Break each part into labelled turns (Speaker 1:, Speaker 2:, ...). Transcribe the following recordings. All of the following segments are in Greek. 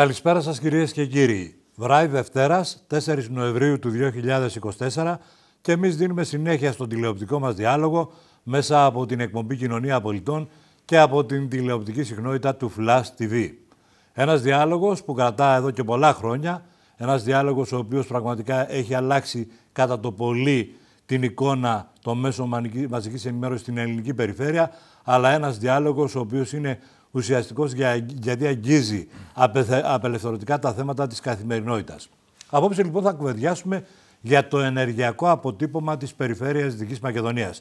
Speaker 1: Καλησπέρα σας κυρίες και κύριοι. Βράδυ Δευτέρας, 4 Νοεμβρίου του 2024 και εμείς δίνουμε συνέχεια στον τηλεοπτικό μας διάλογο μέσα από την εκπομπή Κοινωνία Πολιτών και από την τηλεοπτική συχνότητα του Flash TV. Ένας διάλογος που κρατά εδώ και πολλά χρόνια, ένας διάλογος ο οποίος πραγματικά έχει αλλάξει κατά το πολύ την εικόνα των μέσων μαζικής ενημέρωσης στην ελληνική περιφέρεια, αλλά ένας διάλογος ο οποίος είναι ουσιαστικός για, γιατί αγγίζει απελευθερωτικά τα θέματα της καθημερινότητας. Απόψε λοιπόν θα κουβεντιάσουμε για το ενεργειακό αποτύπωμα της περιφέρειας Δυτικής Μακεδονίας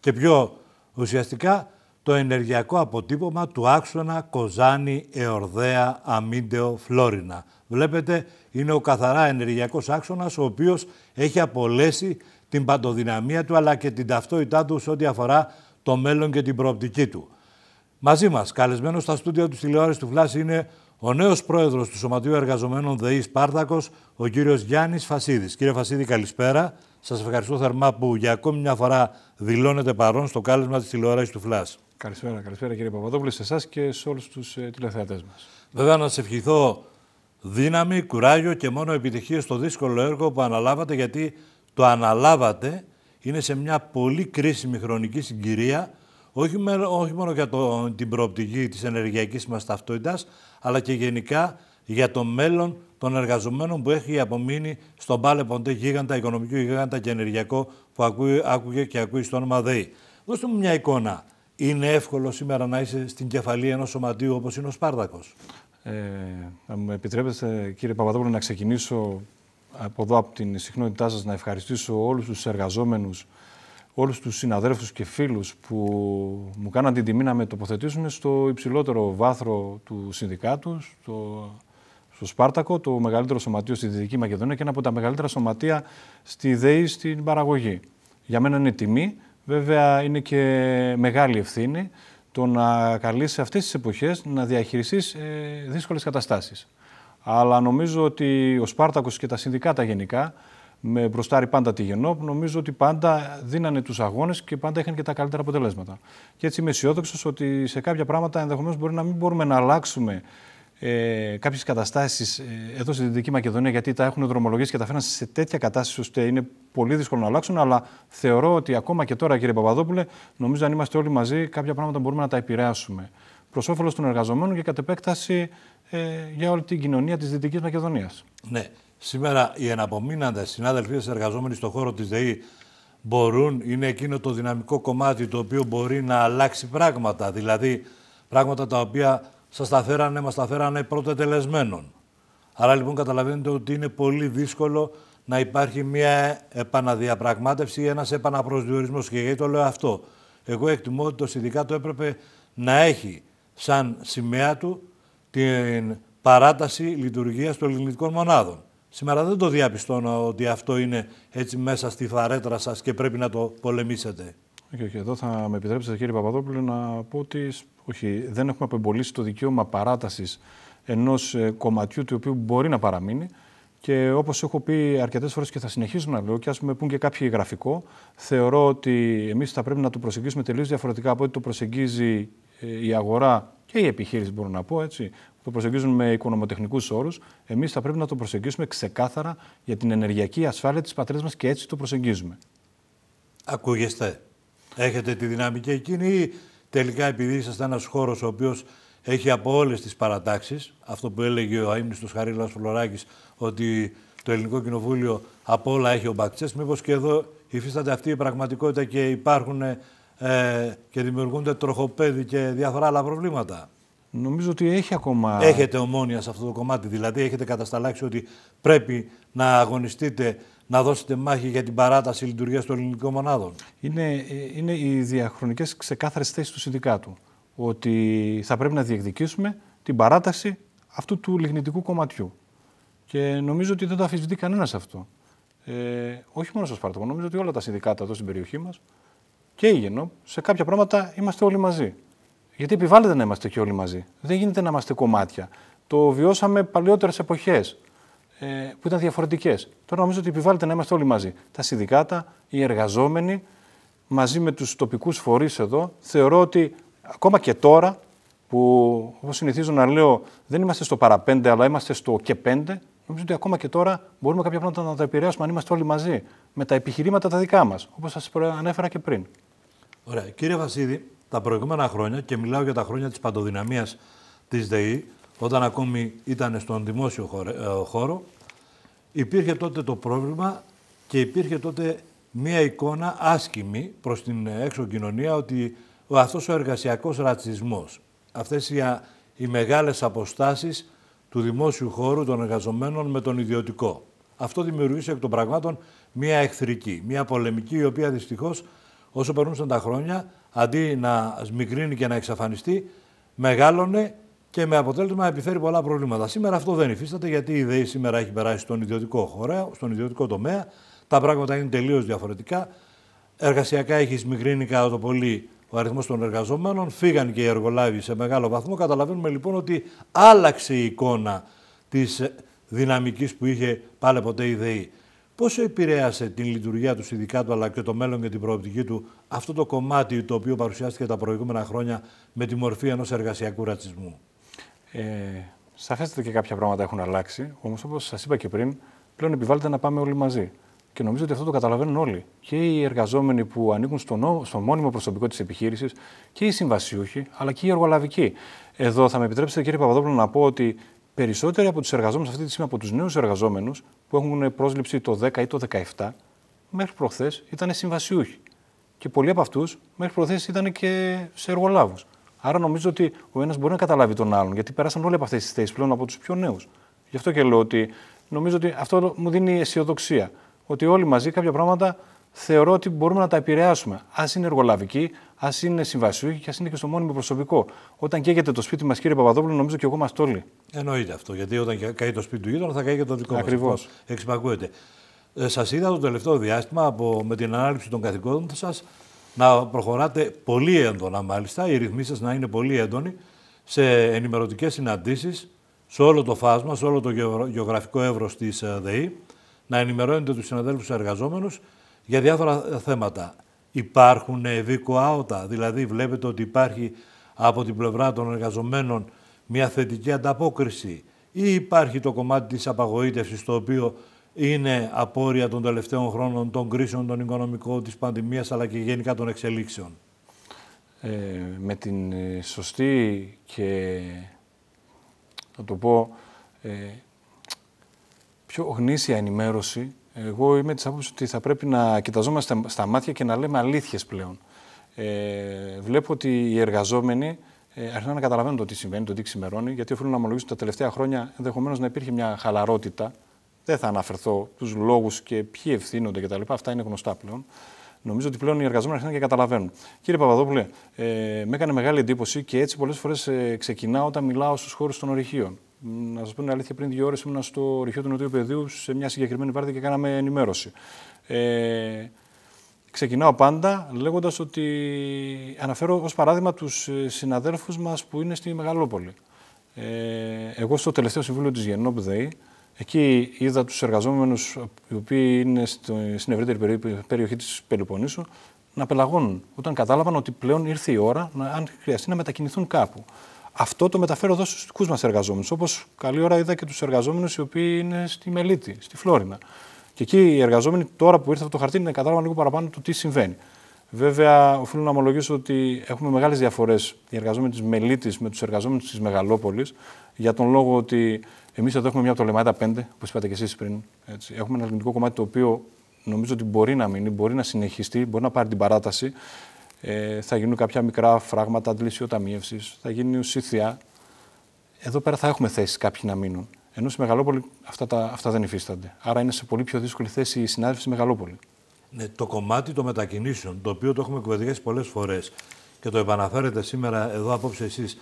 Speaker 1: και πιο ουσιαστικά το ενεργειακό αποτύπωμα του άξονα Κοζάνη Εορδαία Αμίντεο Φλόρινα. Βλέπετε είναι ο καθαρά ενεργειακός άξονας ο οποίος έχει απολέσει την παντοδυναμία του αλλά και την ταυτότητά του σε ό,τι αφορά το μέλλον και την προοπτική του. Μαζί μας, καλεσμένος στα στούντια του τηλεόραση του Βλάση, είναι ο νέος πρόεδρος του Σωματείου Εργαζομένων ΔΕΗ Σπάρτακος, ο κύριος Γιάννης Φασίδης. Κύριε Φασίδη, καλησπέρα. Σας ευχαριστώ θερμά που για ακόμη μια φορά δηλώνετε παρόν στο κάλεσμα της τηλεόρασης του Φλάσ. Καλησπέρα, καλησπέρα κύριε Παπαδόπουλο, σε εσάς και σε όλους τους ε, τηλεθεατές μας. Βέβαια, να σα ευχηθώ δύναμη, κουράγιο και μόνο επιτυχία στο δύσκολο έργο που αναλάβατε, γιατί το αναλάβατε είναι σε μια πολύ κρίσιμη χρονική συγκυρία όχι, με, όχι μόνο για το, την προοπτική της ενεργειακής μας ταυτότητας, αλλά και γενικά για το μέλλον των εργαζομένων που έχει απομείνει στον πάλε γίγαντα, οικονομικό γίγαντα και ενεργειακό που ακούει, άκουγε και ακούει στο όνομα ΔΕΗ. Δώστε μου μια εικόνα. Είναι εύκολο σήμερα να είσαι στην κεφαλή ενός σωματείου όπως είναι ο Σπάρτακος. Ε, μου
Speaker 2: επιτρέπετε κύριε Παπαδόπουλο να ξεκινήσω από εδώ από την συχνότητά σας να ευχαριστήσω όλους τους εργαζόμενους όλους τους συναδέλφους και φίλους που μου κάναν την τιμή να με τοποθετήσουν στο υψηλότερο βάθρο του συνδικάτου, στο, στο Σπάρτακο, το μεγαλύτερο σωματείο στη Δυτική Μακεδονία και ένα από τα μεγαλύτερα σωματεία στη ΔΕΗ στην παραγωγή. Για μένα είναι τιμή, βέβαια είναι και μεγάλη ευθύνη το να καλείς σε αυτές τις εποχές να διαχειριστείς ε, δύσκολες καταστάσεις. Αλλά νομίζω ότι ο Σπάρτακος και τα συνδικάτα γενικά με μπροστάρι πάντα τη Γενόπ, νομίζω ότι πάντα δίνανε τους αγώνες και πάντα είχαν και τα καλύτερα αποτελέσματα. Και έτσι είμαι αισιόδοξος ότι σε κάποια πράγματα ενδεχομένως μπορεί να μην μπορούμε να αλλάξουμε ε, κάποιες καταστάσεις ε, εδώ στη Δυτική Μακεδονία, γιατί τα έχουν δρομολογήσει και τα φέρναν σε τέτοια κατάσταση ώστε είναι πολύ δύσκολο να αλλάξουν. Αλλά θεωρώ ότι ακόμα και τώρα, κύριε Παπαδόπουλε, νομίζω αν είμαστε όλοι μαζί, κάποια πράγματα μπορούμε να τα επηρεάσουμε προς όφελος των εργαζομένων και κατ' επέκταση ε, για όλη την κοινωνία της Δυτικής Μακεδονίας.
Speaker 1: Ναι. Σήμερα οι εναπομείναντες συνάδελφοι εργαζόμενοι στον χώρο της ΔΕΗ μπορούν, είναι εκείνο το δυναμικό κομμάτι το οποίο μπορεί να αλλάξει πράγματα. Δηλαδή, πράγματα τα οποία σας τα φέρανε, μας τα φέρανε πρώτα τελεσμένων. Άρα λοιπόν καταλαβαίνετε ότι είναι πολύ δύσκολο να υπάρχει μια επαναδιαπραγμάτευση ή ένας επαναπροσδιορισμός. Και γιατί το λέω αυτό. Εγώ εκτιμώ ότι το Συνδικάτο έπρεπε να έχει σαν σημαία του την παράταση λειτουργίας των ελληνικών μονάδων. Σήμερα δεν το διαπιστώνω ότι αυτό είναι έτσι μέσα στη φαρέτρα σας και πρέπει να το πολεμήσετε.
Speaker 2: Όχι, Εδώ θα με επιτρέψετε κύριε Παπαδόπουλο να πω ότι όχι, δεν έχουμε απεμπολίσει το δικαίωμα παράτασης ενός ε, κομματιού του οποίου μπορεί να παραμείνει. Και όπως έχω πει αρκετές φορές και θα συνεχίσω να λέω, και ας πούμε πούν και κάποιοι γραφικό, θεωρώ ότι εμείς θα πρέπει να το προσεγγίσουμε τελείως διαφορετικά από ό,τι το προσεγγίζει ε, η αγορά και ε, οι επιχειρηση μπορώ να πω έτσι, που το προσεγγίζουν με οικονομοτεχνικούς όρους. Εμείς θα πρέπει να το προσεγγίσουμε ξεκάθαρα για την ενεργειακή ασφάλεια της πατρίδας μας και έτσι το προσεγγίζουμε.
Speaker 1: Ακούγεστε. Έχετε τη δυναμική εκείνη ή τελικά επειδή ήσασταν ένας χώρος ο οποίος έχει από όλες τις παρατάξεις, αυτό που έλεγε ο αίμνητο Χαρίλα Φλωράκης, ότι το Ελληνικό Κοινοβούλιο από όλα έχει ο Μπακτσέ. Μήπως και εδώ υφίσταται αυτή η τελικα επειδη είσαστε ενα χωρο ο οποιο εχει απο ολε τι παραταξει αυτο που ελεγε ο αιμνητο χαριλα φλωρακη οτι το ελληνικο κοινοβουλιο απο ολα εχει ο μπακτσε μηπω και υπάρχουν ε, και δημιουργούνται τροχοπέδι και διάφορα άλλα προβλήματα.
Speaker 2: Νομίζω ότι έχει ακόμα.
Speaker 1: Έχετε ομόνια σε αυτό το κομμάτι. Δηλαδή, έχετε κατασταλάξει ότι πρέπει να αγωνιστείτε, να δώσετε μάχη για την παράταση λειτουργίας των ελληνικών μονάδων. Είναι, ε, είναι οι διαχρονικές ξεκάθαρες θέσεις τους
Speaker 2: συνδικάτου. Ότι θα πρέπει να διεκδικήσουμε την παράταση αυτού του λιγνητικού κομματιού. Και νομίζω ότι δεν το αφισβητεί κανένας αυτό. Ε, όχι μόνο στο Σπαρτοκό, νομίζω ότι όλα τα συνδικάτα εδώ στην περιοχή μας και έγινε, σε κάποια πράγματα είμαστε όλοι μαζί. Γιατί επιβάλλεται να είμαστε και όλοι μαζί. Δεν γίνεται να είμαστε κομμάτια. Το βιώσαμε παλιότερε εποχές ε, που ήταν διαφορετικές. Τώρα νομίζω ότι επιβάλλεται να είμαστε όλοι μαζί. Τα συνδικάτα, οι εργαζόμενοι, μαζί με τους τοπικούς φορείς εδώ, θεωρώ ότι ακόμα και τώρα που όπω συνηθίζω να λέω δεν είμαστε στο παραπέντε αλλά είμαστε στο και πέντε, νομίζω ότι ακόμα και τώρα μπορούμε κάποια πράγματα να τα επηρεάσουμε αν είμαστε όλοι μαζί με τα επιχειρήματα τα δικά μας, όπως σας ανέφερα και πριν.
Speaker 1: Ωραία. Κύριε Βασίδη, τα προηγούμενα χρόνια, και μιλάω για τα χρόνια της παντοδυναμίας της ΔΕΗ, όταν ακόμη ήταν στον δημόσιο ε, χώρο, υπήρχε τότε το πρόβλημα και υπήρχε τότε μία εικόνα άσκημη προς την έξω κοινωνία ότι αυτός ο εργασιακός ρατσισμός, αυτές οι, οι μεγάλες αποστάσεις του δημόσιου χώρου των εργαζομένων με τον ιδιωτικό. Αυτό δημιουργήσε εκ των πραγμάτων μία εχθρική, μία πολεμική η οποία δυστυχώς όσο περνούσαν τα χρόνια, αντί να σμικρύνει και να εξαφανιστεί, μεγάλωνε και με αποτέλεσμα επιφέρει πολλά προβλήματα. Σήμερα αυτό δεν υφίσταται γιατί η ΔΕΗ σήμερα έχει περάσει στον ιδιωτικό χώρο, στον ιδιωτικό τομέα. Τα πράγματα είναι τελείως διαφορετικά. Εργασιακά έχει σμικρύνει κατά το πολύ ο αριθμός των εργαζομένων. Φύγαν και οι εργολάβοι σε μεγάλο βαθμό. Καταλαβαίνουμε λοιπόν ότι άλλαξε η εικόνα της δυναμικής που είχε πάλι ποτέ η ΔΕΗ. Πόσο επηρέασε την λειτουργία τους, ειδικά του, αλλά και το μέλλον και την προοπτική του, αυτό το κομμάτι το οποίο παρουσιάστηκε τα προηγούμενα χρόνια με τη μορφή ενός εργασιακού ρατσισμού. Ε, σαφέστατα και κάποια πράγματα έχουν
Speaker 2: αλλάξει. Όμως, όπως σας είπα και πριν, πλέον επιβάλλεται να πάμε όλοι μαζί. Και νομίζω ότι αυτό το καταλαβαίνουν όλοι. Και οι εργαζόμενοι που ανήκουν στο, νο... στο μόνιμο προσωπικό της επιχείρησης και οι συμβασιούχοι, αλλά και οι εργολαβικοί. Εδώ θα με επιτρέψετε, κύριε Παπαδόπουλο, να πω ότι περισσότεροι από τους εργαζόμενους αυτή τη στιγμή, από τους νέους εργαζόμενους που έχουν πρόσληψη το 10 ή το 17, μέχρι προχθές ήταν συμβασιούχοι. Και πολλοί από αυτούς μέχρι προχθές ήταν και σε εργολάβους. Άρα νομίζω ότι ο ένας μπορεί να καταλάβει τον άλλον, γιατί πέρασαν όλοι από αυτές τις θέσεις πλέον από τους πιο νέους. Γι' αυτό και λέω ότι νομίζω ότι αυτό μου δίνει αισιοδοξία. Ότι όλοι μαζί κάποια πράγματα θεωρώ ότι μπορούμε να τα επηρεάσουμε. Ας είναι εργολαβικοί, ας είναι συμβασιούχοι και ας είναι και στο μόνιμο προσωπικό. Όταν καίγεται το σπίτι μας, κύριε Παπαδόπουλο, νομίζω και εγώ μα τόλει.
Speaker 1: Εννοείται αυτό. Γιατί όταν καεί το σπίτι του γείτονα, θα καεί και το δικό μας. Ακριβώς. Εξυπακούεται. Ε, σας είδα το τελευταίο διάστημα από, με την ανάληψη των καθηκόντων σας να προχωράτε πολύ έντονα, μάλιστα, οι σας να είναι πολύ έντονοι σε ενημερωτικές συναντήσεις σε όλο το φάσμα, σε όλο το γεωγραφικό εύρος της ε, ΔΕΗ, να ενημερώνετε τους συναδέλφους εργαζόμενους για διάφορα ε, θέματα υπάρχουν αότα. Δηλαδή βλέπετε ότι υπάρχει από την πλευρά των εργαζομένων μια θετική ανταπόκριση ή υπάρχει το κομμάτι της απαγοήτευσης το οποίο είναι απόρρια των τελευταίων χρόνων των κρίσεων, των οικονομικών, της πανδημίας αλλά και γενικά των εξελίξεων.
Speaker 2: Ε, με την ε, σωστή και να το πω ε, πιο γνήσια ενημέρωση εγώ είμαι της άποψης ότι θα πρέπει να κοιταζόμαστε στα μάτια και να λέμε αλήθειες πλέον. Ε, βλέπω ότι οι εργαζόμενοι ε, αρχίζουν να καταλαβαίνουν το τι συμβαίνει, το τι ξημερώνει, γιατί οφείλουν να ομολογήσουν τα τελευταία χρόνια ενδεχομένως να υπήρχε μια χαλαρότητα. Δεν θα αναφερθώ τους λόγους και ποιοι ευθύνονται κτλ. Αυτά είναι γνωστά πλέον. Νομίζω ότι πλέον οι εργαζόμενοι αρχίζουν και καταλαβαίνουν. Κύριε Παπαδόπουλε, ε, με έκανε μεγάλη εντύπωση και έτσι πολλές φορές ε, ξεκινάω όταν μιλάω στους χώρους των ορυχείων να σας πω την αλήθεια, πριν δύο ώρες ήμουν στο ρηχείο του Νοτιού Παιδίου σε μια συγκεκριμένη βάρδια και κάναμε ενημέρωση. Ε, ξεκινάω πάντα λέγοντας ότι αναφέρω ως παράδειγμα τους ε, συναδέλφους μας που είναι στη Μεγαλόπολη. Ε, εγώ στο τελευταίο συμβούλιο της Γενόπ ΔΕΗ, εκεί είδα τους εργαζόμενους οι οποίοι είναι στην ευρύτερη περιοχή της Πελοποννήσου να πελαγώνουν. Όταν κατάλαβαν ότι πλέον ήρθε η ώρα, να, αν χρειαστεί, να μετακινηθούν κάπου. Αυτό το μεταφέρω εδώ στους δικούς μας εργαζόμενους. Όπως καλή ώρα είδα και τους εργαζόμενους οι οποίοι είναι στη Μελίτη, στη Φλόρινα. Και εκεί οι εργαζόμενοι, τώρα που ήρθε από το χαρτί, να κατάλαβαν λίγο παραπάνω το τι συμβαίνει. Βέβαια, οφείλω να ομολογήσω ότι έχουμε μεγάλες διαφορές οι εργαζόμενοι της Μελίτης με τους εργαζόμενους της Μεγαλόπολης, για τον λόγο ότι εμείς εδώ έχουμε μια πτωλεμάτα 5, όπως είπατε και εσείς πριν. Έτσι. Έχουμε ένα ελληνικό κομμάτι το οποίο νομίζω ότι μπορεί να μείνει, μπορεί να συνεχιστεί, μπορεί να πάρει την παράταση ε, θα γίνουν κάποια μικρά φράγματα αντλησιοταμίευσης, θα γίνει ουσιθιά. Εδώ πέρα θα έχουμε θέσεις κάποιοι να μείνουν. Ενώ στη
Speaker 1: Μεγαλόπολη αυτά, τα, αυτά δεν υφίστανται. Άρα είναι σε πολύ πιο δύσκολη θέση η συνάδελφοι στη Μεγαλόπολη. Ναι, το κομμάτι των μετακινήσεων, το οποίο το έχουμε κουβεντιάσει πολλές φορές και το επαναφέρετε σήμερα εδώ απόψε εσείς,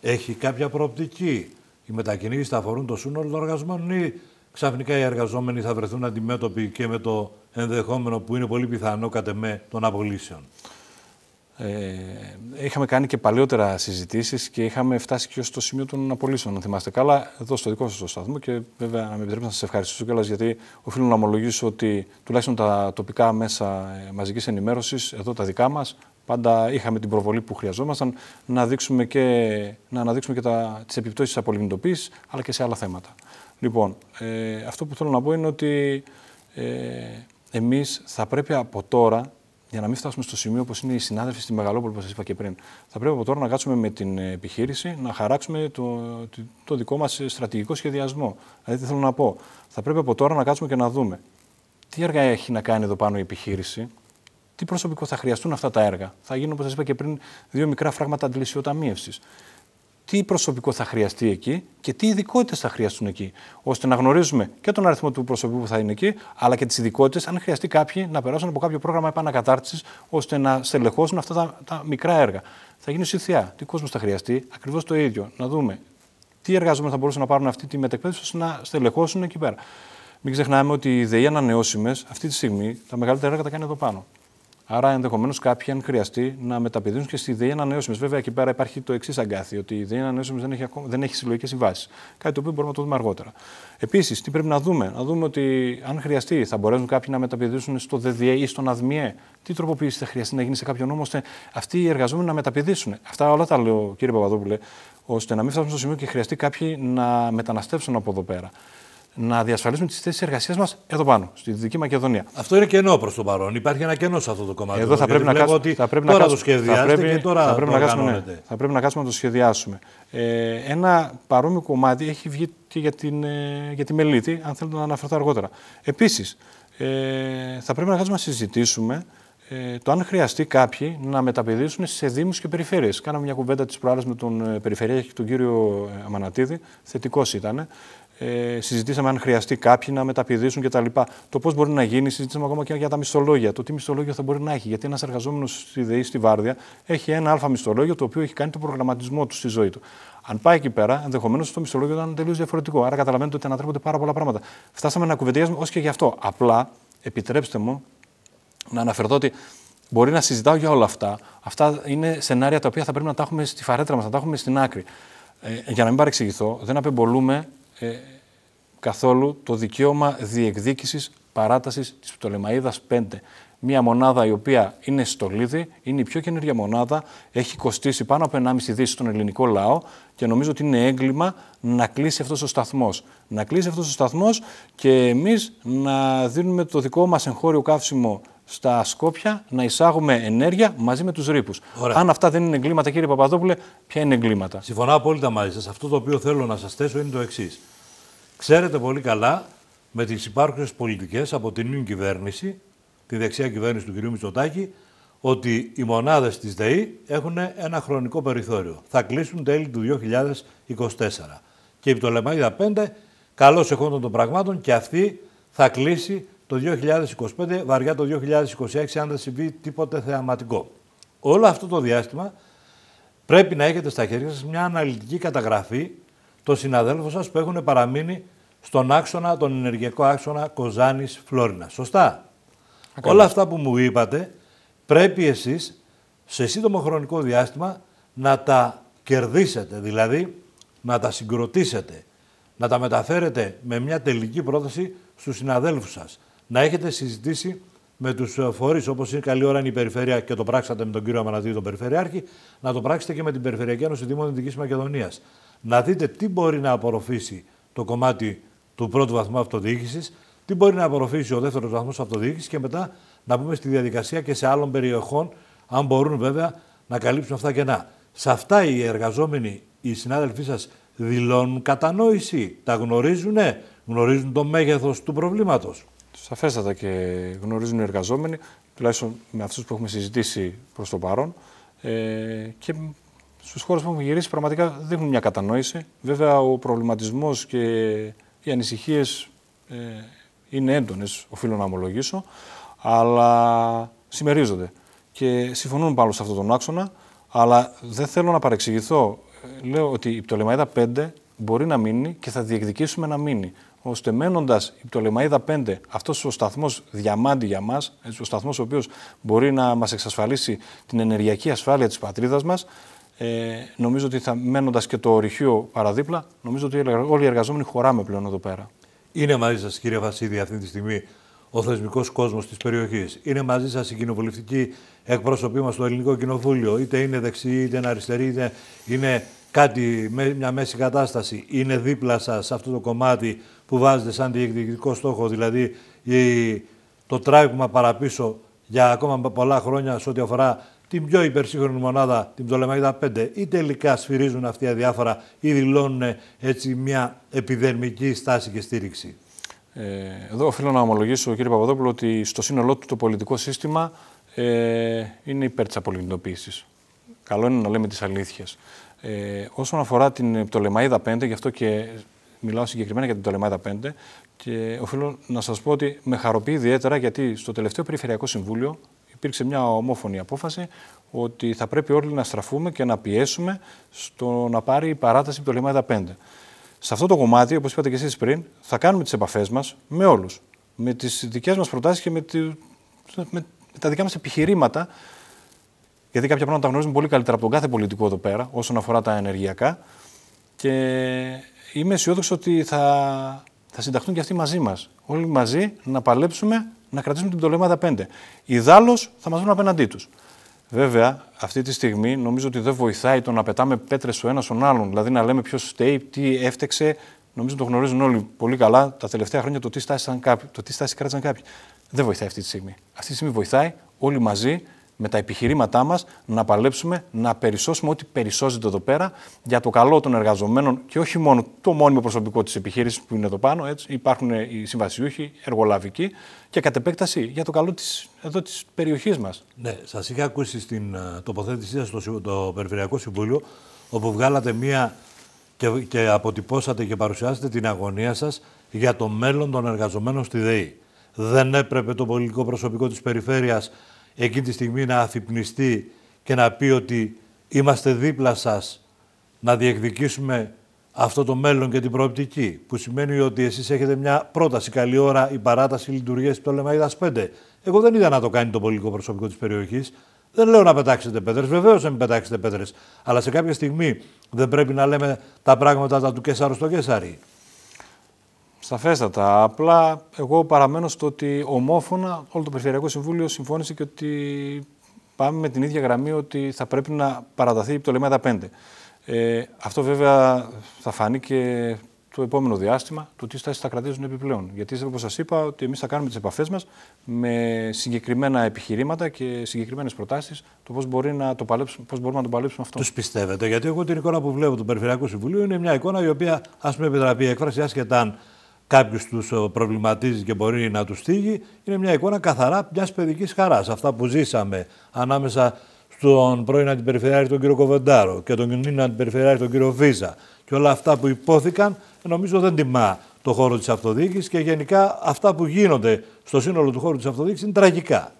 Speaker 1: έχει κάποια προοπτική. Οι μετακινήσεις θα αφορούν το σύνολο των εργαζομένων ή ξαφνικά οι εργαζόμενοι θα βρεθούν αντιμέτωποι και με το ενδεχόμενο που είναι πολύ πιθανό κατ' των απολύσεων. Ε, είχαμε κάνει και παλαιότερα
Speaker 2: συζητήσεις και είχαμε φτάσει και στο σημείο των απολύσεων, αν θυμάστε καλά, εδώ στο δικό σας το σταθμό. Και βέβαια, να με επιτρέψετε να σας ευχαριστήσω κιόλας, γιατί οφείλω να ομολογήσω ότι τουλάχιστον τα τοπικά μέσα ε, μαζικής ενημέρωσης, εδώ τα δικά μας, πάντα είχαμε την προβολή που χρειαζόμασταν να, δείξουμε και, να αναδείξουμε και τις επιπτώσεις της απολυμνητοποίηση, αλλά και σε άλλα θέματα. Λοιπόν, ε, αυτό που θέλω να πω είναι ότι ε, εμείς θα πρέπει από τώρα για να μην φτάσουμε στο σημείο όπως είναι οι συνάδελφοι στη Μεγαλόπολη, που σας είπα και πριν. Θα πρέπει από τώρα να κάτσουμε με την ε, επιχείρηση, να χαράξουμε το, το δικό μας ε, στρατηγικό σχεδιασμό. Δηλαδή, τι θέλω να πω. Θα πρέπει από τώρα να κάτσουμε και να δούμε τι έργα έχει να κάνει εδώ πάνω η επιχείρηση, τι προσωπικό θα χρειαστούν αυτά τα έργα. Θα γίνουν, όπως σας είπα και πριν, δύο μικρά φράγματα αντιλησιοταμίευσης τι προσωπικό θα χρειαστεί εκεί και τι ειδικότητες θα χρειαστούν εκεί, ώστε να γνωρίζουμε και τον αριθμό του προσωπικού που θα είναι εκεί, αλλά και τις ειδικότητες, αν χρειαστεί κάποιοι να περάσουν από κάποιο πρόγραμμα επανακατάρτισης, ώστε να στελεχώσουν αυτά τα, μικρά έργα. Θα γίνει σύνθια. Τι κόσμος θα χρειαστεί, ακριβώς το ίδιο. Να δούμε τι εργαζόμενοι θα μπορούσαν να πάρουν αυτή τη μετεκπαίδευση, ώστε να στελεχώσουν εκεί πέρα. Μην ξεχνάμε ότι οι ΔΕΗ ανανεώσιμες αυτή τη στιγμή τα μεγαλύτερα έργα τα κάνει εδώ πάνω. Άρα, ενδεχομένως κάποιοι, αν χρειαστεί, να μεταπηδήσουν και στη ΔΕΗ ανανεώσιμες. Βέβαια, εκεί πέρα υπάρχει το εξής αγκάθι, ότι η ΔΕΗ ανανεώσιμες δεν έχει, ακόμα, δεν έχει συλλογικές συμβάσεις. Κάτι το οποίο μπορούμε να το δούμε αργότερα. Επίσης, τι πρέπει να δούμε, να δούμε ότι αν χρειαστεί, θα μπορέσουν κάποιοι να μεταπηδήσουν στο ΔΔΕ ή στον ΑΔΜΙΕ. Τι τροποποίηση θα χρειαστεί να γίνει σε κάποιον νόμο, ώστε αυτοί οι εργαζόμενοι να μεταπηδήσουν. Αυτά όλα τα λέω, κύριε Παπαδόπουλε, ώστε να μην φτάσουμε στο σημείο και χρειαστεί κάποιοι να μεταναστεύσουν από εδώ πέρα να διασφαλίσουμε τις θέσεις εργασίας μας εδώ πάνω, στη Δυτική Μακεδονία. Αυτό είναι κενό προς το παρόν.
Speaker 1: Υπάρχει ένα κενό σε αυτό το κομμάτι. Εδώ θα πρέπει, να κάτσουμε. θα πρέπει να κάτσουμε. το θα θα πρέπει, να
Speaker 2: θα πρέπει να κάτσουμε το σχεδιάσουμε. Ε, ένα παρόμοιο κομμάτι έχει βγει και για, την, ε, για τη Μελίτη, αν θέλετε να αναφερθώ αργότερα. Επίσης, ε, θα πρέπει να κάτσουμε να συζητήσουμε ε, το αν χρειαστεί κάποιοι να μεταπαιδίσουν σε Δήμους και Περιφέρειες. Κάναμε μια κουβέντα τη προάλλη με τον και ε, τον κύριο ε, Αμανατίδη, θετικός ήταν. Ε, συζητήσαμε αν χρειαστεί κάποιοι να μεταπηδήσουν κτλ. Το πώς μπορεί να γίνει, συζητήσαμε ακόμα και για τα μισθολόγια. Το τι μισθολόγιο θα μπορεί να έχει. Γιατί ένας εργαζόμενος στη ΔΕΗ, στη Βάρδια, έχει ένα αλφα μισθολόγιο το οποίο έχει κάνει τον προγραμματισμό του στη ζωή του. Αν πάει εκεί πέρα, ενδεχομένως το μισθολόγιο ήταν τελείως διαφορετικό. Άρα καταλαβαίνετε ότι ανατρέπονται πάρα πολλά πράγματα. Φτάσαμε να κουβεντιάζουμε ως και γι' αυτό. Απλά επιτρέψτε μου να αναφερθώ ότι μπορεί να συζητάω για όλα αυτά. Αυτά είναι σενάρια τα οποία θα πρέπει να τα έχουμε στη φαρέτρα μας, να τα έχουμε στην άκρη. Ε, για να μην παρεξηγηθώ, δεν απεμπολούμε ε, καθόλου το δικαίωμα διεκδίκησης παράτασης της Πτολεμαίδας 5. Μια μονάδα η οποία είναι στολίδη, είναι η πιο καινούργια μονάδα, έχει κοστίσει πάνω από 1,5 δις στον ελληνικό λαό και νομίζω ότι είναι έγκλημα να κλείσει αυτός ο σταθμός. Να κλείσει αυτός ο σταθμός και εμείς να δίνουμε το δικό μας εγχώριο καύσιμο στα Σκόπια να εισάγουμε ενέργεια μαζί με τους ρήπους. Αν αυτά δεν είναι εγκλήματα, κύριε Παπαδόπουλε,
Speaker 1: ποια είναι εγκλήματα. Συμφωνώ απόλυτα μαζί σας. Αυτό το οποίο θέλω να σας θέσω είναι το εξής. Ξέρετε πολύ καλά με τις υπάρχουσες πολιτικές από την νυν κυβέρνηση, τη δεξιά κυβέρνηση του κ. Μητσοτάκη, ότι οι μονάδες της ΔΕΗ έχουν ένα χρονικό περιθώριο. Θα κλείσουν τέλη του 2024. Και η Πτολεμαϊδα 5, καλώς εχόντων των πραγμάτων, και αυτή θα κλείσει το 2025, βαριά το 2026, αν δεν συμβεί τίποτε θεαματικό. Όλο αυτό το διάστημα πρέπει να έχετε στα χέρια σας μια αναλυτική καταγραφή των συναδέλφων σας που έχουν παραμείνει στον άξονα, τον ενεργειακό άξονα Κοζάνης Φλόρινα. Σωστά. Όλα αυτά που μου είπατε πρέπει εσείς σε σύντομο χρονικό διάστημα να τα κερδίσετε, δηλαδή να τα συγκροτήσετε, να τα μεταφέρετε με μια τελική πρόταση στους συναδέλφους σας να έχετε συζητήσει με τους ε, φορείς, όπως είναι καλή ώρα είναι η Περιφέρεια και το πράξατε με τον κύριο Αμανατίδη, τον Περιφερειάρχη, να το πράξετε και με την Περιφερειακή Ένωση Δήμων Δυτικής Μακεδονίας. Να δείτε τι μπορεί να απορροφήσει το κομμάτι του πρώτου βαθμού αυτοδιοίκησης, τι μπορεί να απορροφήσει ο δεύτερος βαθμός αυτοδιοίκησης και μετά να πούμε στη διαδικασία και σε άλλων περιοχών, αν μπορούν βέβαια να καλύψουν αυτά κενά. Σε αυτά οι εργαζόμενοι, οι συνάδελφοί σας δηλώνουν κατανόηση, τα γνωρίζουν, ναι. γνωρίζουν το μέγεθος του προβλήματος σαφέστατα και γνωρίζουν οι εργαζόμενοι,
Speaker 2: τουλάχιστον με αυτούς που έχουμε συζητήσει προς το παρόν. Ε, και στου χώρου που έχουμε γυρίσει, πραγματικά δείχνουν μια κατανόηση. Βέβαια, ο προβληματισμός και οι ανησυχίες ε, είναι έντονες, οφείλω να ομολογήσω, αλλά συμμερίζονται και συμφωνούν πάνω σε αυτόν τον άξονα. Αλλά δεν θέλω να παρεξηγηθώ. Ε, λέω ότι η Πτωλεμαϊδά 5 μπορεί να μείνει και θα διεκδικήσουμε να μείνει ώστε μένοντας η Πτολεμαίδα 5, αυτός ο σταθμός διαμάντη για μας, ο σταθμός ο οποίος μπορεί να μας εξασφαλίσει την ενεργειακή ασφάλεια της πατρίδας μας, ε, νομίζω ότι θα μένοντας και το ορυχείο παραδίπλα, νομίζω ότι όλοι οι εργαζόμενοι χωράμε πλέον εδώ πέρα.
Speaker 1: Είναι μαζί σας, κύριε Βασίδη, αυτή τη στιγμή ο θεσμικός κόσμος της περιοχής. Είναι μαζί σας η κοινοβουλευτική εκπρόσωπή μας στο Ελληνικό Κοινοβούλιο. Είτε είναι δεξή είτε είναι αριστερή, είναι κάτι, μια μέση κατάσταση. Είναι δίπλα σας σε αυτό το κομμάτι που βάζετε σαν διεκδικητικό στόχο, δηλαδή το τράβημα παραπίσω για ακόμα πολλά χρόνια σε ό,τι αφορά την πιο υπερσύγχρονη μονάδα, την Πτολεμαϊδα 5, ή τελικά σφυρίζουν αυτοί αδιάφορα ή δηλώνουν έτσι μια επιδερμική στάση και στήριξη. Ε, εδώ οφείλω να ομολογήσω, κύριε Παπαδόπουλο, ότι στο σύνολό του το πολιτικό
Speaker 2: σύστημα ε, είναι υπέρ της απολυμνητοποίηση. Καλό είναι να λέμε τις αλήθειες. Ε, όσον αφορά την Πτολεμαίδα 5, γι' αυτό και μιλάω συγκεκριμένα για την Τολεμάδα 5 και οφείλω να σας πω ότι με χαροποιεί ιδιαίτερα γιατί στο τελευταίο Περιφερειακό Συμβούλιο υπήρξε μια ομόφωνη απόφαση ότι θα πρέπει όλοι να στραφούμε και να πιέσουμε στο να πάρει η παράταση από το 5. Σε αυτό το κομμάτι, όπως είπατε και εσείς πριν, θα κάνουμε τις επαφές μας με όλους. Με τις δικές μας προτάσεις και με, τη, με, τα δικά μας επιχειρήματα. Γιατί κάποια πράγματα τα γνωρίζουμε πολύ καλύτερα από τον κάθε πολιτικό εδώ πέρα, όσον αφορά τα ενεργειακά. Και είμαι αισιόδοξος ότι θα, θα συνταχθούν και αυτοί μαζί μας. Όλοι μαζί να παλέψουμε να κρατήσουμε την πέντε. 5. Ιδάλω θα μας βρουν απέναντί τους. Βέβαια, αυτή τη στιγμή νομίζω ότι δεν βοηθάει το να πετάμε πέτρες ο ένας στον άλλον. Δηλαδή να λέμε ποιος φταίει, τι έφτεξε. Νομίζω το γνωρίζουν όλοι πολύ καλά τα τελευταία χρόνια το τι στάση, το τι στάση κράτησαν κάποιοι. Δεν βοηθάει αυτή τη στιγμή. Αυτή τη στιγμή βοηθάει όλοι μαζί με τα επιχειρήματά μας να παλέψουμε, να περισσώσουμε ό,τι περισσώζεται εδώ πέρα για το καλό των εργαζομένων και όχι μόνο το μόνιμο προσωπικό της επιχείρησης που είναι εδώ πάνω, έτσι, υπάρχουν οι συμβασιούχοι, εργολαβικοί και κατ' επέκταση για το καλό της, εδώ της περιοχής μας.
Speaker 1: Ναι, σας είχα ακούσει στην ε, τοποθέτησή σας στο το Περιφερειακό Συμβούλιο όπου βγάλατε μία και, και αποτυπώσατε και παρουσιάσατε την αγωνία σας για το μέλλον των εργαζομένων στη ΔΕΗ. Δεν έπρεπε το πολιτικό προσωπικό της περιφέρειας εκείνη τη στιγμή να αφυπνιστεί και να πει ότι είμαστε δίπλα σας να διεκδικήσουμε αυτό το μέλλον και την προοπτική, που σημαίνει ότι εσείς έχετε μια πρόταση καλή ώρα η παράταση λειτουργία του Λεμαϊδας 5. Εγώ δεν είδα να το κάνει το πολιτικό προσωπικό της περιοχής. Δεν λέω να πετάξετε πέτρες, βεβαίως να μην πετάξετε πέτρες. Αλλά σε κάποια στιγμή δεν πρέπει να λέμε τα πράγματα του Κέσσαρου στο Κέσσαρι. Σαφέστατα. Απλά εγώ παραμένω στο ότι ομόφωνα όλο το Περιφερειακό Συμβούλιο
Speaker 2: συμφώνησε και ότι πάμε με την ίδια γραμμή ότι θα πρέπει να παραταθεί η Πτολεμέδα 5. Ε, αυτό βέβαια θα φανεί και το επόμενο διάστημα το τι στάσεις θα κρατήσουν επιπλέον. Γιατί όπως σας είπα, ότι εμείς θα κάνουμε τις επαφές μας με συγκεκριμένα
Speaker 1: επιχειρήματα και συγκεκριμένες προτάσεις το πώς μπορούμε να το παλέψουμε αυτό. Τους πιστεύετε, γιατί εγώ την εικόνα που βλέπω του Περιφερειακού Συμβουλίου είναι μια εικόνα η οποία, ας με επιτραπεί η έκφρασης, άσχετα κάποιος τους ε, προβληματίζει και μπορεί να τους στείλει, είναι μια εικόνα καθαρά μιας παιδικής χαράς. Αυτά που ζήσαμε ανάμεσα στον πρώην αντιπεριφερειάρχη τον κύριο Κοβεντάρο και τον κοινή αντιπεριφερειάρχη τον κύριο Βίζα και όλα αυτά που υπόθηκαν, νομίζω δεν τιμά το χώρο της αυτοδιοίκησης και γενικά αυτά που γίνονται στο σύνολο του χώρου της αυτοδιοίκησης είναι τραγικά.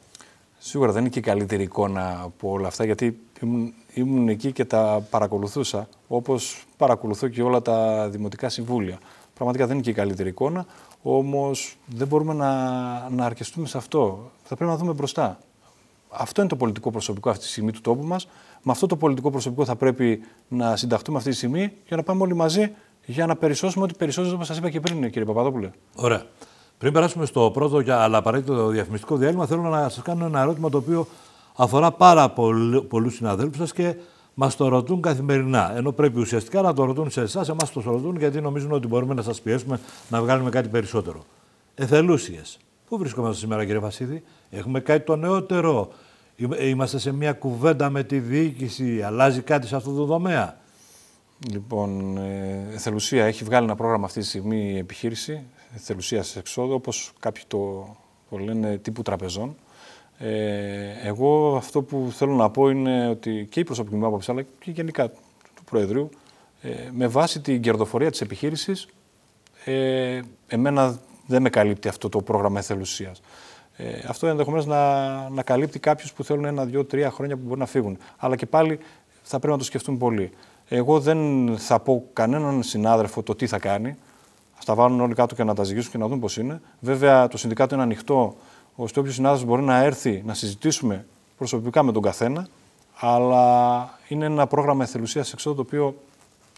Speaker 2: Σίγουρα δεν είναι και η καλύτερη εικόνα από όλα αυτά, γιατί ήμουν, ήμουν εκεί και τα παρακολουθούσα, όπως παρακολουθώ και όλα τα δημοτικά συμβούλια. Πραγματικά δεν είναι και η καλύτερη εικόνα. Όμως δεν μπορούμε να, να αρκεστούμε σε αυτό. Θα πρέπει να δούμε μπροστά. Αυτό είναι το πολιτικό προσωπικό αυτή τη στιγμή του τόπου μας. Με αυτό το πολιτικό προσωπικό θα πρέπει να συνταχτούμε αυτή τη στιγμή για να πάμε όλοι μαζί για να περισσώσουμε ό,τι περισσότερο όπως σας είπα και πριν, κύριε
Speaker 1: Παπαδόπουλε. Ωραία. Πριν περάσουμε στο πρώτο και αλλά απαραίτητο διαφημιστικό διάλειμμα, θέλω να σας κάνω ένα ερώτημα το οποίο αφορά πάρα πολλούς συναδέλφους σας και μας το ρωτούν καθημερινά. Ενώ πρέπει ουσιαστικά να το ρωτούν σε εσάς, εμάς το ρωτούν γιατί νομίζουν ότι μπορούμε να σας πιέσουμε να βγάλουμε κάτι περισσότερο. Εθελούσιες. Πού βρισκόμαστε σήμερα, κύριε Βασίδη, έχουμε κάτι το νεότερο. Είμαστε σε μια κουβέντα με τη διοίκηση, αλλάζει κάτι σε αυτό το δομέα. Λοιπόν, ε, Εθελουσία έχει βγάλει ένα πρόγραμμα αυτή τη στιγμή η επιχείρηση,
Speaker 2: Εθελουσίας εξόδου, όπως κάποιοι το, το λένε τύπου τραπεζών. Ε, εγώ αυτό που θέλω να πω είναι ότι και η προσωπική μου άποψη, αλλά και γενικά του Προεδρείου, ε, με βάση την κερδοφορία της επιχείρησης, ε, εμένα δεν με καλύπτει αυτό το πρόγραμμα εθελουσίας. Ε, αυτό ενδεχομένως να, να καλύπτει κάποιους που θέλουν ένα, δύο, τρία χρόνια που μπορεί να φύγουν. Αλλά και πάλι θα πρέπει να το σκεφτούν πολύ. Εγώ δεν θα πω κανέναν συνάδελφο το τι θα κάνει. Θα τα βάλουν όλοι κάτω και να τα ζυγίσουν και να δουν πώς είναι. Βέβαια, το συνδικάτο είναι ανοιχτό ώστε όποιος συνάδελφος μπορεί να έρθει να συζητήσουμε προσωπικά με τον καθένα. Αλλά είναι ένα πρόγραμμα εθελουσίας εξόδου το οποίο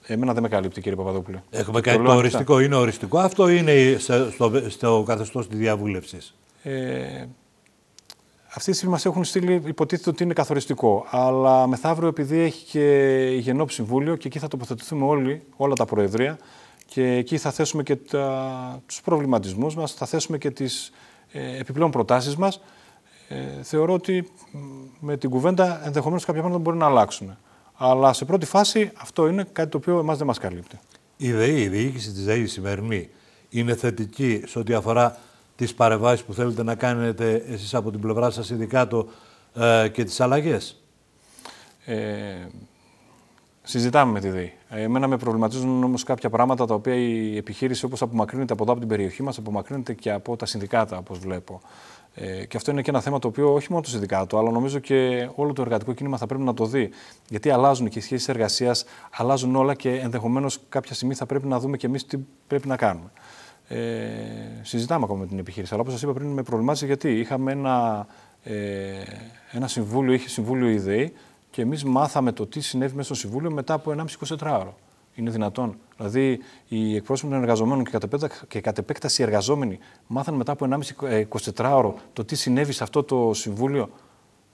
Speaker 2: εμένα δεν με καλύπτει, κύριε Παπαδόπουλο. Έχουμε κάτι το, οριστικό.
Speaker 1: Είναι οριστικό αυτό ή είναι στο, στο καθεστώς της διαβούλευσης.
Speaker 2: Ε, αυτή τη στιγμή μας έχουν στείλει, υποτίθεται ότι είναι καθοριστικό. Αλλά μεθαύριο, επειδή έχει και υγιεινό συμβούλιο και εκεί θα τοποθετηθούμε όλοι, όλα τα προεδρία και εκεί θα θέσουμε και τους προβληματισμούς μας, θα θέσουμε και τις ε, επιπλέον προτάσεις μας, ε, θεωρώ ότι με την κουβέντα ενδεχομένως κάποια πράγματα μπορεί να αλλάξουν. Αλλά σε πρώτη φάση
Speaker 1: αυτό είναι κάτι το οποίο εμάς δεν μας καλύπτει. Η ΔΕΗ, η διοίκηση της ΔΕΗ σημερινή, είναι θετική σε ό,τι αφορά τις παρεμβάσεις που θέλετε να κάνετε εσείς από την πλευρά σας, ειδικά ε, και τις αλλαγές. Ε,
Speaker 2: συζητάμε με τη ΔΕΗ. Ε, εμένα με προβληματίζουν όμως κάποια πράγματα τα οποία η επιχείρηση όπως απομακρύνεται από εδώ από την περιοχή μας, απομακρύνεται και από τα συνδικάτα, όπως βλέπω. Ε, και αυτό είναι και ένα θέμα το οποίο όχι μόνο το συνδικάτο, αλλά νομίζω και όλο το εργατικό κίνημα θα πρέπει να το δει. Γιατί αλλάζουν και οι σχέσεις εργασίας, αλλάζουν όλα και ενδεχομένως κάποια στιγμή θα πρέπει να δούμε και εμείς τι πρέπει να κάνουμε. Ε, συζητάμε ακόμα με την επιχείρηση. Αλλά όπως σας είπα πριν, με προβλημάτισε γιατί είχαμε ένα, ε, ένα συμβούλιο, είχε συμβούλιο ιδέη, και εμείς μάθαμε το τι συνέβη μέσα στο Συμβούλιο μετά από 1,5-24ωρο. Είναι δυνατόν. Δηλαδή, οι εκπρόσωποι των εργαζομένων και κατ' επέκταση οι εργαζομενοι εργαζόμενοι μάθανε μετά από 1,5-24ωρο ε, το τι συνέβη σε αυτό το Συμβούλιο.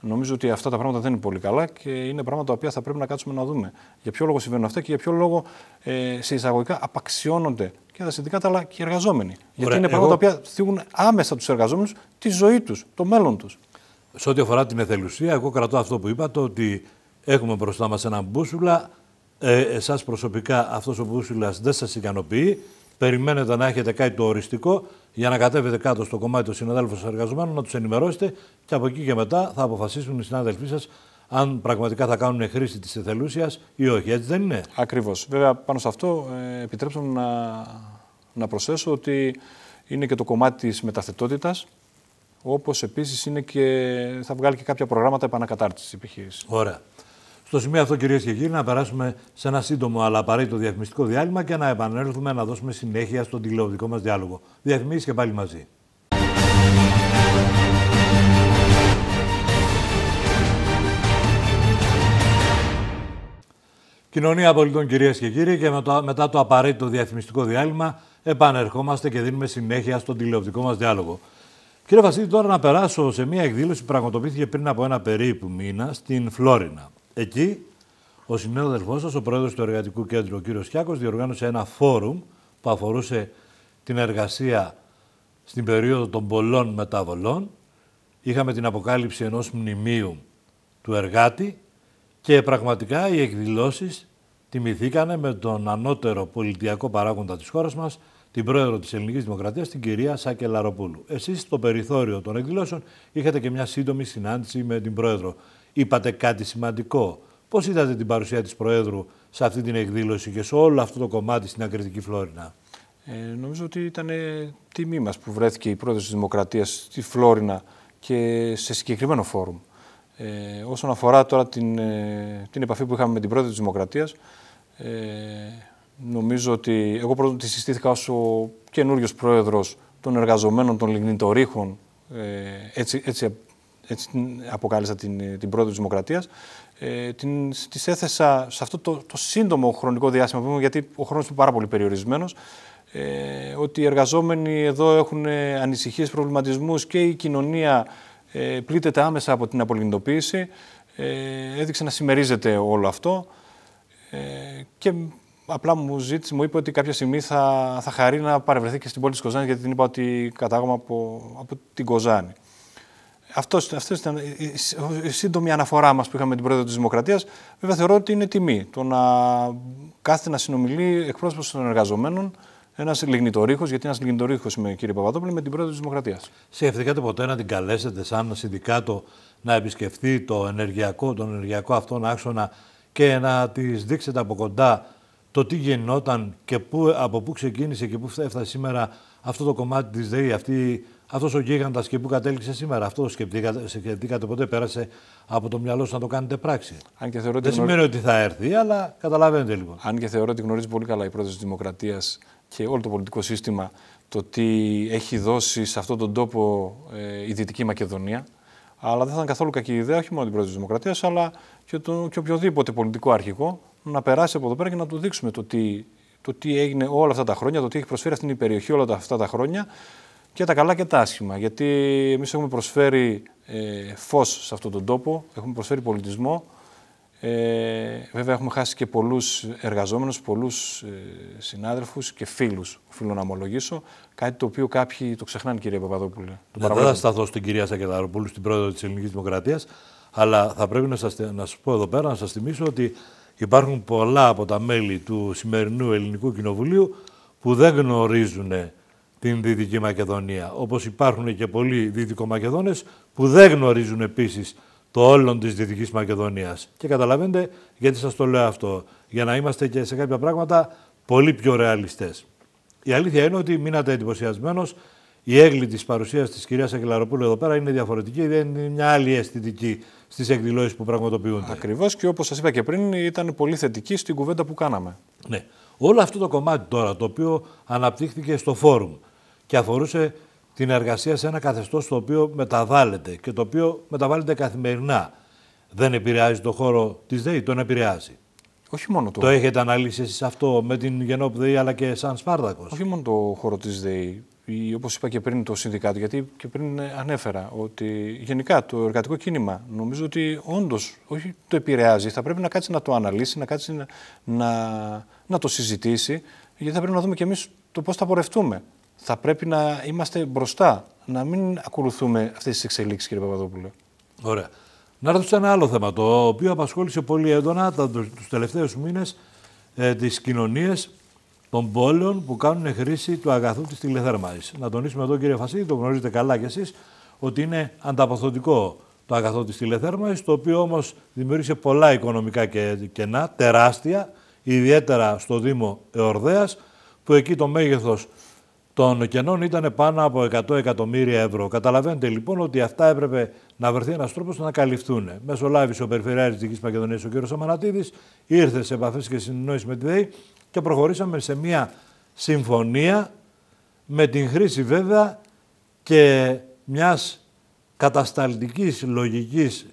Speaker 2: Νομίζω ότι αυτά τα πράγματα δεν είναι πολύ καλά και είναι πράγματα τα οποία θα πρέπει να κάτσουμε να δούμε. Για ποιο λόγο συμβαίνουν αυτά και για ποιο λόγο ε, σε εισαγωγικά απαξιώνονται και τα συνδικάτα αλλά και οι εργαζόμενοι. Γιατί είναι εγώ... πράγματα τα οποία θίγουν άμεσα τους εργαζόμενους τη ζωή τους, το μέλλον
Speaker 1: τους σε ό,τι αφορά την εθελουσία, εγώ κρατώ αυτό που είπατε, ότι έχουμε μπροστά μας έναν μπούσουλα. Ε, εσάς προσωπικά αυτός ο μπούσουλας δεν σας ικανοποιεί. Περιμένετε να έχετε κάτι το οριστικό για να κατέβετε κάτω στο κομμάτι των συναδέλφων σας εργαζομένων, να τους ενημερώσετε και από εκεί και μετά θα αποφασίσουν οι συνάδελφοί σας αν πραγματικά θα κάνουν χρήση της εθελούσιας ή όχι. Έτσι δεν είναι. Ακριβώς. Βέβαια πάνω σε αυτό ε, επιτρέψτε να, να προσθέσω ότι
Speaker 2: είναι και το κομμάτι της μεταθετότητας. Όπως επίσης είναι και θα βγάλει και κάποια προγράμματα επανακατάρτισης τη επιχείρησης.
Speaker 1: Ωραία. Στο σημείο αυτό, κυρίες και κύριοι, να περάσουμε σε ένα σύντομο αλλά απαραίτητο διαφημιστικό διάλειμμα και να επανέλθουμε να δώσουμε συνέχεια στον τηλεοπτικό μας διάλογο. Διαφημίσεις και πάλι μαζί. Κοινωνία πολιτών κυρίες και κύριοι και μετά, το απαραίτητο διαφημιστικό διάλειμμα επανερχόμαστε και δίνουμε συνέχεια στον τηλεοπτικό μας διάλογο. Κύριε Βασίλη, τώρα να περάσω σε μια εκδήλωση που πραγματοποιήθηκε πριν από ένα περίπου μήνα στην Φλόρινα. Εκεί ο συνέδελφός σας, ο πρόεδρος του Εργατικού Κέντρου, ο κύριος Κιάκος, διοργάνωσε ένα φόρουμ που αφορούσε την εργασία στην περίοδο των πολλών μεταβολών. Είχαμε την αποκάλυψη ενός μνημείου του εργάτη και πραγματικά οι εκδηλώσεις τιμηθήκανε με τον ανώτερο πολιτιακό παράγοντα της χώρας μας την πρόεδρο της Ελληνικής Δημοκρατίας, την κυρία Σάκε Λαροπούλου. Εσείς στο περιθώριο των εκδηλώσεων είχατε και μια σύντομη συνάντηση με την πρόεδρο. Είπατε κάτι σημαντικό. Πώς είδατε την παρουσία της Προέδρου σε αυτή την εκδήλωση και σε όλο αυτό το κομμάτι στην Ακριτική Φλόρινα.
Speaker 2: Ε, νομίζω ότι ήταν τιμή μας που βρέθηκε η πρόεδρος της Δημοκρατίας στη Φλόρινα και σε συγκεκριμένο φόρουμ. Ε, όσον αφορά τώρα την, ε, την επαφή που είχαμε με την πρόεδρο της Δημοκρατίας, ε, Νομίζω ότι εγώ πρώτον τη συστήθηκα ως ο καινούριος πρόεδρος των εργαζομένων των λιγνητορύχων, ε, έτσι, έτσι, έτσι αποκάλεσα την, την πρόεδρο της Δημοκρατίας, ε, την, της έθεσα σε αυτό το, το σύντομο χρονικό διάστημα γιατί ο χρόνος είναι πάρα πολύ περιορισμένος, ε, ότι οι εργαζόμενοι εδώ έχουν ε, ανησυχίες, προβληματισμούς και η κοινωνία ε, πλήττεται άμεσα από την απολιγνητοποίηση. Ε, έδειξε να συμμερίζεται όλο αυτό. Ε, και Απλά μου ζήτησε, μου είπε ότι κάποια στιγμή θα, θα χαρεί να παρευρεθεί και στην πόλη της Κοζάνης, γιατί την είπα ότι κατάγομαι από, από την Κοζάνη. Αυτό ήταν η σύντομη αναφορά μας που είχαμε την πρόεδρο της Δημοκρατίας. Βέβαια, θεωρώ ότι είναι τιμή το να κάθεται να συνομιλεί εκπρόσωπος των εργαζομένων, ένας λιγνητορίχο, γιατί ένας λιγνητορίχο είμαι, κύριε Παπαδόπουλο, με την πρόεδρο της Δημοκρατίας.
Speaker 1: Σκεφτήκατε ποτέ να την καλέσετε σαν συνδικάτο να επισκεφθεί το ενεργειακό, τον ενεργειακό αυτόν άξονα και να τη δείξετε από κοντά το τι γινόταν και που, από πού ξεκίνησε και πού έφτασε σήμερα αυτό το κομμάτι της ΔΕΗ, αυτή, αυτός ο γίγαντας και πού κατέληξε σήμερα. Αυτό σκεφτήκατε, σκεφτήκατε ποτέ, πέρασε από το μυαλό σου να το κάνετε πράξη. Αν και θεωρώ Δεν σημαίνει ότι θα έρθει, αλλά
Speaker 2: καταλαβαίνετε λοιπόν. Αν και θεωρώ ότι γνωρίζει πολύ καλά η πρόταση της Δημοκρατίας και όλο το πολιτικό σύστημα το τι έχει δώσει σε αυτόν τον τόπο ε, η Δυτική Μακεδονία. Αλλά δεν θα ήταν καθόλου κακή ιδέα, όχι μόνο την πρόεδρο της Δημοκρατίας, αλλά και, το, οποιοδήποτε πολιτικό αρχικό να περάσει από εδώ πέρα και να του δείξουμε το τι, το τι έγινε όλα αυτά τα χρόνια, το τι έχει προσφέρει στην περιοχή όλα αυτά τα χρόνια και τα καλά και τα άσχημα. Γιατί εμείς έχουμε προσφέρει ε, φως σε αυτόν τον τόπο, έχουμε προσφέρει πολιτισμό. Ε, βέβαια, έχουμε χάσει και πολλούς εργαζόμενους, πολλούς ε, συνάδελφους και φίλους. Οφείλω να ομολογήσω. Κάτι
Speaker 1: το οποίο κάποιοι το ξεχνάνε, κύριε Παπαδόπουλε. Ναι, δεν θα σταθώ στην κυρία Σακεταροπούλου, στην πρόεδρο της Ελληνικής Δημοκρατίας, αλλά θα πρέπει να σας πω εδώ πέρα, να σας θυμίσω ότι Υπάρχουν πολλά από τα μέλη του σημερινού Ελληνικού Κοινοβουλίου που δεν γνωρίζουν την Δυτική Μακεδονία. Όπως υπάρχουν και πολλοί Δυτικομακεδόνες που δεν γνωρίζουν επίσης το όλον της Δυτικής Μακεδονίας. Και καταλαβαίνετε γιατί σας το λέω αυτό. Για να είμαστε και σε κάποια πράγματα πολύ πιο ρεαλιστές. Η αλήθεια είναι ότι μείνατε εντυπωσιασμένος η έγκλη της παρουσίας της κυρίας Αγγελαροπούλου εδώ πέρα είναι διαφορετική, δεν είναι μια άλλη αισθητική στις εκδηλώσεις που πραγματοποιούνται. Ακριβώς και όπως σας είπα και πριν, ήταν πολύ θετική στην κουβέντα που κάναμε. Ναι. Όλο αυτό το κομμάτι τώρα το οποίο αναπτύχθηκε στο φόρουμ και αφορούσε την εργασία σε ένα καθεστώς το οποίο μεταβάλλεται και το οποίο μεταβάλλεται καθημερινά. Δεν επηρεάζει το χώρο της ΔΕΗ, τον επηρεάζει. Όχι μόνο το. Το έχετε αναλύσει εσείς αυτό με την Γενόπ ΔΕΗ αλλά και σαν Σπάρτακο. Όχι μόνο το χώρο της ΔΕΗ
Speaker 2: όπως είπα και πριν, το Συνδικάτο, γιατί και πριν ε, ανέφερα ότι γενικά το εργατικό κίνημα νομίζω ότι όντως όχι το επηρεάζει, θα πρέπει να κάτσει να το αναλύσει, να κάτσει να, να, το συζητήσει, γιατί θα πρέπει να δούμε κι εμείς το πώς θα πορευτούμε. Θα
Speaker 1: πρέπει να είμαστε μπροστά, να μην ακολουθούμε αυτές τις εξελίξεις, κύριε Παπαδόπουλο. Ωραία. Να έρθω σε ένα άλλο θέμα, το οποίο απασχόλησε πολύ έντονα τους τελευταίους μήνες ε, τις κοινωνίες των πόλεων που κάνουν χρήση του αγαθού της τηλεθέρμανσης. Να τονίσουμε εδώ κύριε Φασίδη, το γνωρίζετε καλά κι εσείς, ότι είναι ανταποθωτικό το αγαθό της τηλεθέρμανσης, το οποίο όμως δημιούργησε πολλά οικονομικά κενά, τεράστια, ιδιαίτερα στο Δήμο Εορδέας, που εκεί το μέγεθος των κενών ήταν πάνω από 100 εκατομμύρια ευρώ. Καταλαβαίνετε λοιπόν ότι αυτά έπρεπε να βρεθεί ένας τρόπος να καλυφθούν. Μεσολάβησε ο Περιφερειάρχη τη Μακεδονίας, ο κ. Σαμανατίδη, ήρθε σε επαφές και συνεννόηση με τη ΔΕΗ και προχωρήσαμε σε μια συμφωνία με την χρήση βέβαια και μιας κατασταλτικής λογικής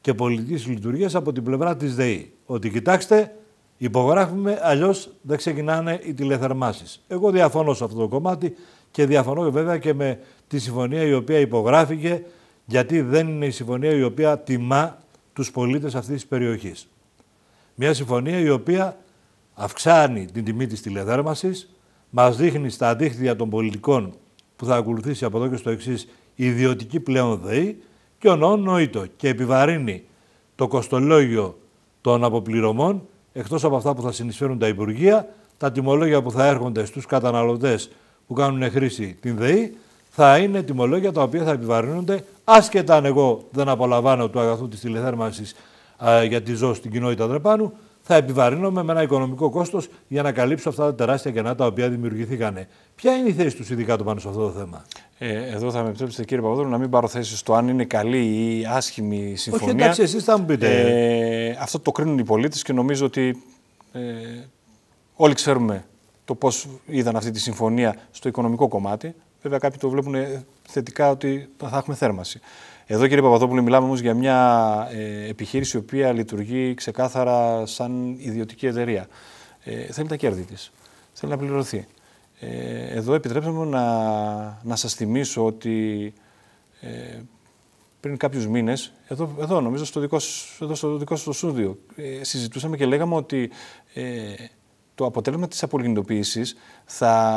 Speaker 1: και πολιτικής λειτουργίας από την πλευρά της ΔΕΗ. Ότι κοιτάξτε, υπογράφουμε, αλλιώς δεν ξεκινάνε οι τηλεθερμάσεις. Εγώ διαφωνώ σε αυτό το κομμάτι και διαφωνώ βέβαια και με τη συμφωνία η οποία υπογράφηκε, γιατί δεν είναι η συμφωνία η οποία τιμά τους πολίτες αυτής της περιοχής. Μια συμφωνία η οποία αυξάνει την τιμή της τηλεθέρμανσης, μας δείχνει στα δίχτυα των πολιτικών που θα ακολουθήσει από εδώ και στο εξής η ιδιωτική πλέον ΔΕΗ και νοήτο και επιβαρύνει το κοστολόγιο των αποπληρωμών, εκτός από αυτά που θα συνεισφέρουν τα Υπουργεία, τα τιμολόγια που θα έρχονται στους καταναλωτές που κάνουν χρήση την ΔΕΗ, θα είναι τιμολόγια τα οποία θα επιβαρύνονται, άσχετα αν εγώ δεν απολαμβάνω του αγαθού της τηλεθέρμανσης ε, για τη στην κοινότητα Δρεπάνου, θα επιβαρύνομαι με ένα οικονομικό κόστος για να καλύψω αυτά τα τεράστια κενά τα οποία δημιουργηθήκαν. Ποια είναι η θέση τους συνδικάτου πάνω σε αυτό το θέμα. Ε, εδώ θα με επιτρέψετε κύριε Παπαδόπουλο να μην πάρω θέση στο αν είναι καλή ή άσχημη
Speaker 2: η συμφωνία. Όχι, εντάξει, εσείς θα μου πείτε. Ε, αυτό το κρίνουν οι πολίτες και νομίζω ότι ε, όλοι ξέρουμε το πώς είδαν αυτή τη συμφωνία στο οικονομικό κομμάτι. Βέβαια, κάποιοι το βλέπουν ε, θετικά ότι θα έχουμε θέρμανση. Εδώ κύριε Παπαδόπουλο μιλάμε όμως για μια ε, επιχείρηση η οποία λειτουργεί ξεκάθαρα σαν ιδιωτική εταιρεία. Ε, θέλει τα κέρδη της, θέλει να πληρωθεί. Ε, εδώ επιτρέψτε μου να, να σας θυμίσω ότι ε, πριν κάποιους μήνες, εδώ, εδώ νομίζω στο δικό, εδώ στο δικό σας ε, συζητούσαμε και λέγαμε ότι ε, το αποτέλεσμα της απολιγνητοποίηση θα,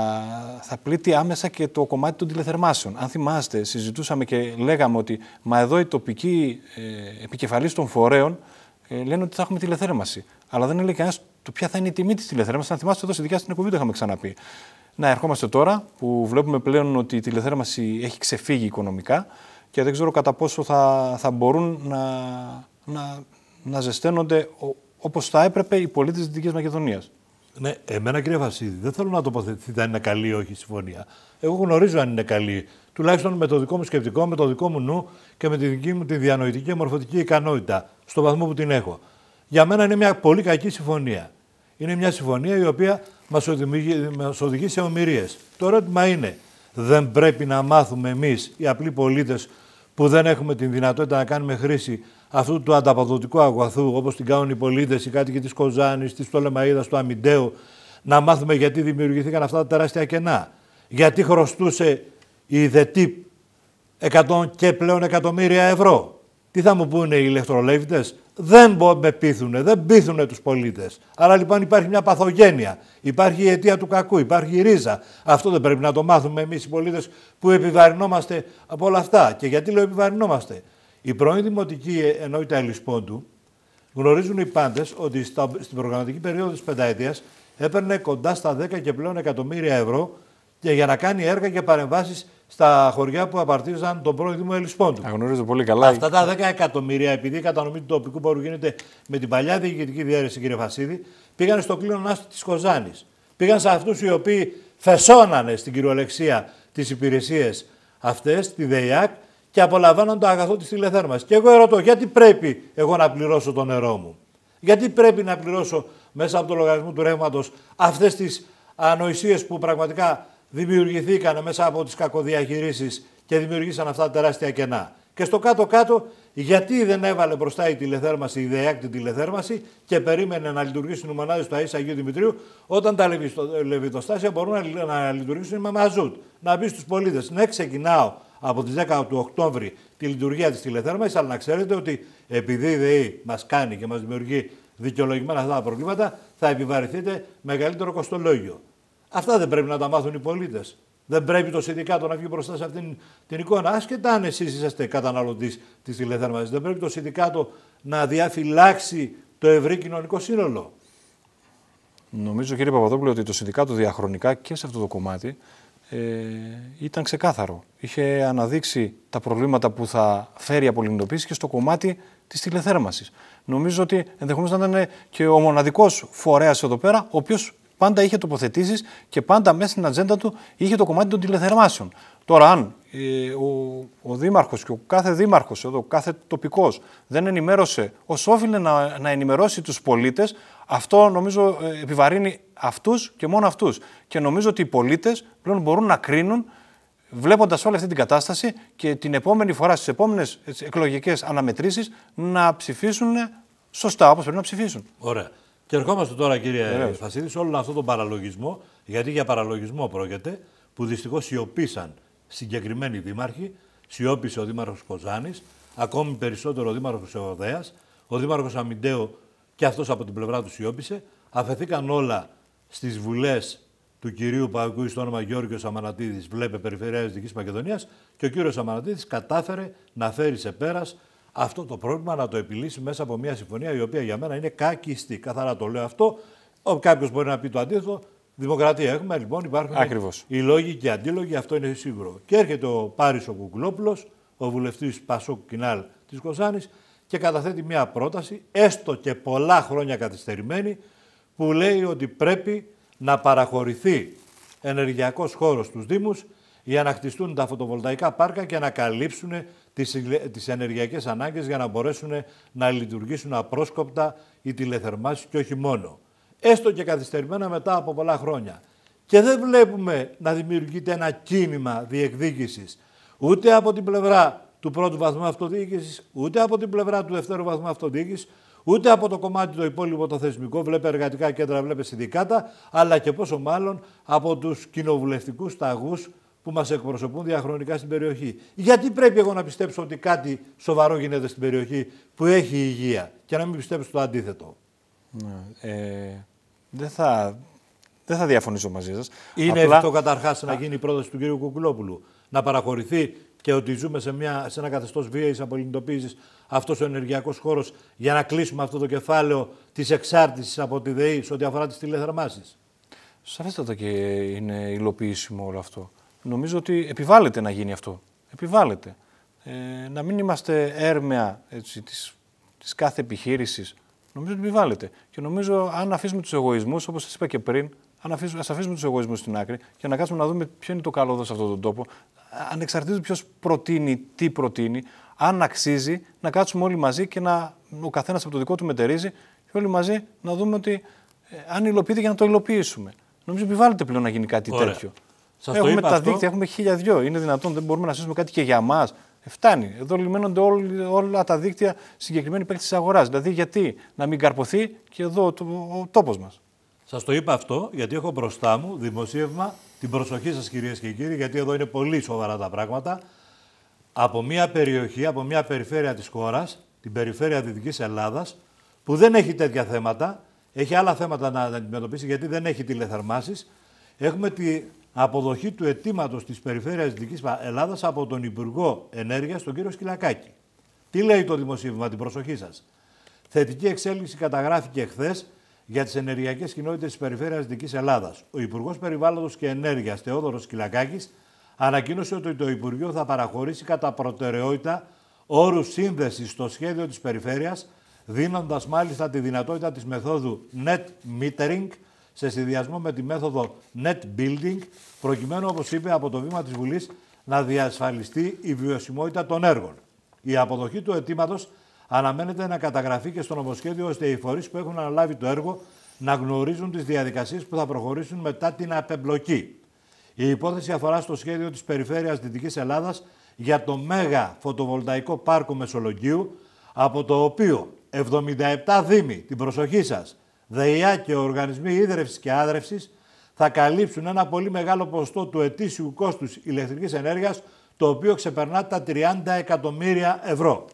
Speaker 2: θα πλήττει άμεσα και το κομμάτι των τηλεθερμάσεων. Αν θυμάστε, συζητούσαμε και λέγαμε ότι μα εδώ οι τοπικοί ε, των φορέων ε, λένε ότι θα έχουμε τηλεθέρμαση. Αλλά δεν έλεγε κανένας το ποια θα είναι η τιμή της τηλεθέρμασης. Αν θυμάστε, εδώ σε δικιά στην εκπομπή το είχαμε ξαναπεί. Να, ερχόμαστε τώρα που βλέπουμε πλέον ότι η τηλεθέρμαση έχει ξεφύγει οικονομικά και δεν ξέρω κατά πόσο θα, θα μπορούν να, να, να ζεσταίνονται όπως θα έπρεπε οι πολίτες της Δυτικής
Speaker 1: Μακεδονίας. Ναι, εμένα κύριε Βασίδη, δεν θέλω να τοποθετηθείτε αν είναι καλή ή όχι η συμφωνία. Εγώ γνωρίζω αν είναι καλή. Τουλάχιστον με το δικό μου σκεπτικό, με το δικό μου νου και με τη δική μου τη διανοητική και μορφωτική ικανότητα, στον βαθμό που την έχω. Για μένα είναι μια πολύ κακή συμφωνία. Είναι μια συμφωνία η οποία μας οδηγεί, οδηγεί σε ομοιρίες. Το ερώτημα είναι, δεν πρέπει να μάθουμε εμείς, οι απλοί πολίτες που δεν έχουμε την δυνατότητα να κάνουμε χρήση αυτού του ανταποδοτικού αγωθού όπως την κάνουν οι πολίτες, οι κάτοικοι της Κοζάνης, της Τολεμαίδα, του Αμιντέου, να μάθουμε γιατί δημιουργηθήκαν αυτά τα τεράστια κενά. Γιατί χρωστούσε η ΔΕΤΥΠ 100 και πλέον εκατομμύρια ευρώ. Τι θα μου πούνε οι ηλεκτρολέβητε, δεν με πείθουνε, δεν πείθουνε τους πολίτες. Άρα λοιπόν υπάρχει μια παθογένεια, υπάρχει η αιτία του κακού, υπάρχει η ρίζα. Αυτό δεν πρέπει να το μάθουμε Εμείς οι πολίτες που επιβαρυνόμαστε από όλα αυτά. Και γιατί λέω επιβαρυνόμαστε. Η πρώην Δημοτική ε, Ενότητα Ελισπόντου γνωρίζουν οι πάντες ότι στην προγραμματική περίοδο της πενταετίας έπαιρνε κοντά στα 10 και πλέον εκατομμύρια ευρώ για να κάνει έργα και παρεμβάσεις στα χωριά που απαρτίζαν τον πρώην Δήμο Ελισπόντου. Τα γνωρίζω πολύ καλά. Αυτά τα 10 εκατομμύρια, επειδή η κατανομή του τοπικού πόρου γίνεται με την παλιά διοικητική διαίρεση, κύριε Φασίδη, πήγαν στο κλείνον άστο της Κοζάνης. Πήγαν σε αυτούς οι οποίοι φεσώνανε στην κυριολεξία τις υπηρεσίες αυτές, τη ΔΕΙΑΚ, και απολαμβάνουν το αγαθό της τηλεθέρμανσης. Και εγώ ερωτώ, γιατί πρέπει εγώ να πληρώσω το νερό μου, Γιατί πρέπει να πληρώσω μέσα από το λογαριασμό του ρεύματος αυτές τις ανοησίες που πραγματικά δημιουργηθήκαν μέσα από τις κακοδιαχειρήσει και δημιουργήσαν αυτά τα τεράστια κενά. Και στο κάτω-κάτω, γιατί δεν έβαλε μπροστά η τηλεθέρμανση, η ιδεάκτη τηλεθέρμανση και περίμενε να λειτουργήσουν οι μονάδες του ΑΕΣ Αγίου Δημητρίου, όταν τα λεβιτοστάσια μπορούν να λειτουργήσουν με μαζούτ. Να μπει στους πολίτες. Ναι, ξεκινάω από τις 10 του Οκτώβρη τη λειτουργία της τηλεθέρμανσης. αλλά να ξέρετε ότι επειδή η ΔΕΗ μας κάνει και μας δημιουργεί δικαιολογημένα αυτά τα προβλήματα, θα επιβαρυνθείτε μεγαλύτερο κοστολόγιο. Αυτά δεν πρέπει να τα μάθουν οι πολίτες. Δεν πρέπει το συνδικάτο να βγει μπροστά σε αυτήν την εικόνα. Άσχετα αν εσείς είσαστε καταναλωτής της τηλεθέρμανσης, δεν πρέπει το συνδικάτο να διαφυλάξει το ευρύ κοινωνικό σύνολο.
Speaker 2: Νομίζω, κύριε Παπαδόπουλο, ότι το συνδικάτο διαχρονικά και σε αυτό το κομμάτι ε, ήταν ξεκάθαρο. Είχε αναδείξει τα προβλήματα που θα φέρει η απολυντοποίηση και στο κομμάτι της τηλεθέρμανσης. Νομίζω ότι ενδεχομένως να ήταν και ο μοναδικός φορέας εδώ πέρα, ο οποίος πάντα είχε τοποθετήσεις και πάντα μέσα στην ατζέντα του είχε το κομμάτι των τηλεθερμάσεων. Τώρα, αν ε, ο, ο Δήμαρχος και ο κάθε Δήμαρχος εδώ, κάθε τοπικός δεν ενημέρωσε όσο όφιλε να, να ενημερώσει τους πολίτες, αυτό νομίζω ε, επιβαρύνει αυτούς και μόνο αυτούς. Και νομίζω ότι οι πολίτες πλέον μπορούν να κρίνουν βλέποντας όλη αυτή την κατάσταση και την επόμενη φορά, στις επόμενες εκλογικές αναμετρήσεις, να ψηφίσουν σωστά όπως πρέπει να ψηφίσουν.
Speaker 1: Ωραία. Και ερχόμαστε τώρα, κύριε Φασίδη, σε όλο αυτόν τον παραλογισμό, γιατί για παραλογισμό πρόκειται, που δυστυχώς σιωπήσαν συγκεκριμένοι δήμαρχοι, σιώπησε ο Δήμαρχος Κοζάνης, ακόμη περισσότερο ο Δήμαρχος Εοδέα, ο Δήμαρχος Αμιντέο και αυτός από την πλευρά του σιώπησε. Αφαιθήκαν όλα στις βουλές του κυρίου ακούει στο όνομα Γιώργος Αμανατίδης, βλέπε Περιφερειάς Δικής Μακεδονίας και ο κύριος Αμανατίδης κατάφερε να φέρει σε πέρας αυτό το πρόβλημα να το επιλύσει μέσα από μια συμφωνία η οποία για μένα είναι κακιστή. Καθαρά το λέω αυτό. Κάποιος μπορεί να πει το αντίθετο. Δημοκρατία έχουμε, λοιπόν, υπάρχουν Ακριβώς. οι λόγοι και οι αντίλογοι, αυτό είναι σίγουρο. Και έρχεται ο Πάρης ο ο βουλευτής Πασόκ Κινάλ της Κοζάνης, και καταθέτει μια πρόταση, έστω και πολλά χρόνια καθυστερημένη, που λέει ότι πρέπει να παραχωρηθεί ενεργειακός χώρος στους Δήμους για να χτιστούν τα φωτοβολταϊκά πάρκα και να καλύψουν τις, ενεργειακέ ενεργειακές ανάγκες για να μπορέσουν να λειτουργήσουν απρόσκοπτα οι τηλεθερμάσεις και όχι μόνο. Έστω και καθυστερημένα μετά από πολλά χρόνια. Και δεν βλέπουμε να δημιουργείται ένα κίνημα διεκδίκησης ούτε από την πλευρά του πρώτου βαθμού αυτοδιοίκησης, ούτε από την πλευρά του δευτέρου βαθμού αυτοδιοίκησης, Ούτε από το κομμάτι το υπόλοιπο το θεσμικό, βλέπε εργατικά κέντρα, βλέπει συνδικάτα, αλλά και πόσο μάλλον από τους κοινοβουλευτικούς ταγού που μας εκπροσωπούν διαχρονικά στην περιοχή. Γιατί πρέπει εγώ να πιστέψω ότι κάτι σοβαρό γίνεται στην περιοχή που έχει υγεία και να μην πιστέψω το αντίθετο. Ναι, ε, δεν θα δεν θα διαφωνήσω μαζί σας. Είναι Απλά... καταρχάς να γίνει η πρόταση του κ. Κουκλόπουλου, Να παραχωρηθεί και ότι ζούμε σε, μια, σε ένα καθεστώς βίαιης απολυντοποίηση αυτός ο ενεργειακός χώρος για να κλείσουμε αυτό το κεφάλαιο της εξάρτησης από τη ΔΕΗ σε ό,τι αφορά τις τηλεθερμάσεις. Σαφέστατα και είναι υλοποιήσιμο όλο αυτό. Νομίζω
Speaker 2: ότι επιβάλλεται να γίνει αυτό. Επιβάλλεται. Ε, να μην είμαστε έρμεα έτσι, της κάθε επιχείρησης. Νομίζω ότι επιβάλλεται. Και νομίζω αν αφήσουμε τους εγωισμούς, όπως σας είπα και πριν, Ας αφήσουμε τους εγωισμούς στην άκρη και να κάτσουμε να δούμε ποιο είναι το καλό εδώ σε αυτόν τον τόπο. ανεξαρτήτως ποιος προτείνει, τι προτείνει, αν αξίζει να κάτσουμε όλοι μαζί και να ο καθένας από το δικό του μετερίζει και όλοι μαζί να δούμε ότι ε, αν υλοποιείται για να το υλοποιήσουμε. Νομίζω επιβάλλεται πλέον να γίνει κάτι Ωραία. τέτοιο. Σας έχουμε τα αυτό. δίκτυα, έχουμε χίλια δυο. Είναι δυνατόν, δεν μπορούμε να αφήσουμε κάτι και για μας. Ε, φτάνει. Εδώ λιμένονται όλα, όλα τα δίκτυα συγκεκριμένοι παίκτες της αγοράς. Δηλαδή, γιατί να μην καρποθεί και εδώ ο τόπος μας.
Speaker 1: Σας το είπα αυτό γιατί έχω μπροστά μου δημοσίευμα την προσοχή σας κυρίες και κύριοι γιατί εδώ είναι πολύ σοβαρά τα πράγματα από μια περιοχή, από μια περιφέρεια της χώρας, την περιφέρεια Δυτικής Ελλάδας που δεν έχει τέτοια θέματα, έχει άλλα θέματα να αντιμετωπίσει γιατί δεν έχει τηλεθερμάσεις. Έχουμε την αποδοχή του αιτήματος της περιφέρειας Δυτικής Ελλάδας από τον Υπουργό Ενέργειας, τον κύριο Σκυλακάκη. Τι λέει το δημοσίευμα, την προσοχή σας. Θετική εξέλιξη καταγράφηκε χθες για τις ενεργειακές κοινότητες της Περιφέρειας Δυτικής Ελλάδας. Ο Υπουργός Περιβάλλοντος και Ενέργειας, Θεόδωρος Κυλακάκης, ανακοίνωσε ότι το Υπουργείο θα παραχωρήσει κατά προτεραιότητα όρους σύνδεσης στο σχέδιο της Περιφέρειας, δίνοντας μάλιστα τη δυνατότητα της μεθόδου net metering σε συνδυασμό με τη μέθοδο net building, προκειμένου, όπως είπε, από το βήμα της Βουλής να διασφαλιστεί η βιωσιμότητα των έργων. Η αποδοχή του αιτήματος αναμένεται να καταγραφεί και στο νομοσχέδιο ώστε οι φορείς που έχουν αναλάβει το έργο να γνωρίζουν τις διαδικασίες που θα προχωρήσουν μετά την απεμπλοκή. Η υπόθεση αφορά στο σχέδιο της Περιφέρειας Δυτικής Ελλάδας για το μέγα φωτοβολταϊκό πάρκο Μεσολογγίου, από το οποίο 77 δήμοι, την προσοχή σας, ΔΕΙΑ και οργανισμοί ίδρευσης και άδρευσης θα καλύψουν ένα πολύ μεγάλο ποστό του ετήσιου κόστους ηλεκτρικής ενέργειας, το οποίο ξεπερνά τα 30 εκατομμύρια ευρώ.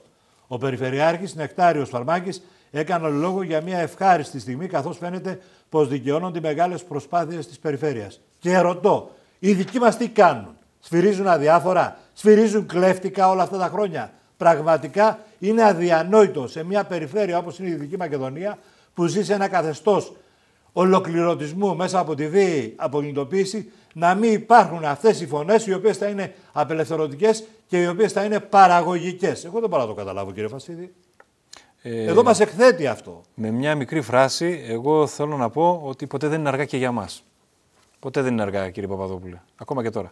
Speaker 1: Ο Περιφερειάρχης Νεκτάριος Φαρμάκης έκανε λόγο για μια ευχάριστη στιγμή, καθώς φαίνεται πως δικαιώνονται οι μεγάλες προσπάθειες της περιφέρειας. Και ρωτώ, οι δικοί μας τι κάνουν, σφυρίζουν αδιάφορα, σφυρίζουν κλέφτικα όλα αυτά τα χρόνια. Πραγματικά είναι αδιανόητο σε μια περιφέρεια όπως είναι η δική Μακεδονία, που ζει σε ένα καθεστώς ολοκληρωτισμού μέσα από τη βίαιη να μην υπάρχουν αυτές οι φωνές οι οποίες θα είναι απελευθερωτικές και οι οποίες θα είναι παραγωγικές. Εγώ δεν μπορώ να το καταλάβω, κύριε Φασίδη.
Speaker 2: Ε, Εδώ μας εκθέτει αυτό. Με μια μικρή φράση, εγώ θέλω να πω
Speaker 1: ότι ποτέ δεν είναι αργά και για μας. Ποτέ
Speaker 2: δεν είναι αργά, κύριε Παπαδόπουλε. Ακόμα και τώρα.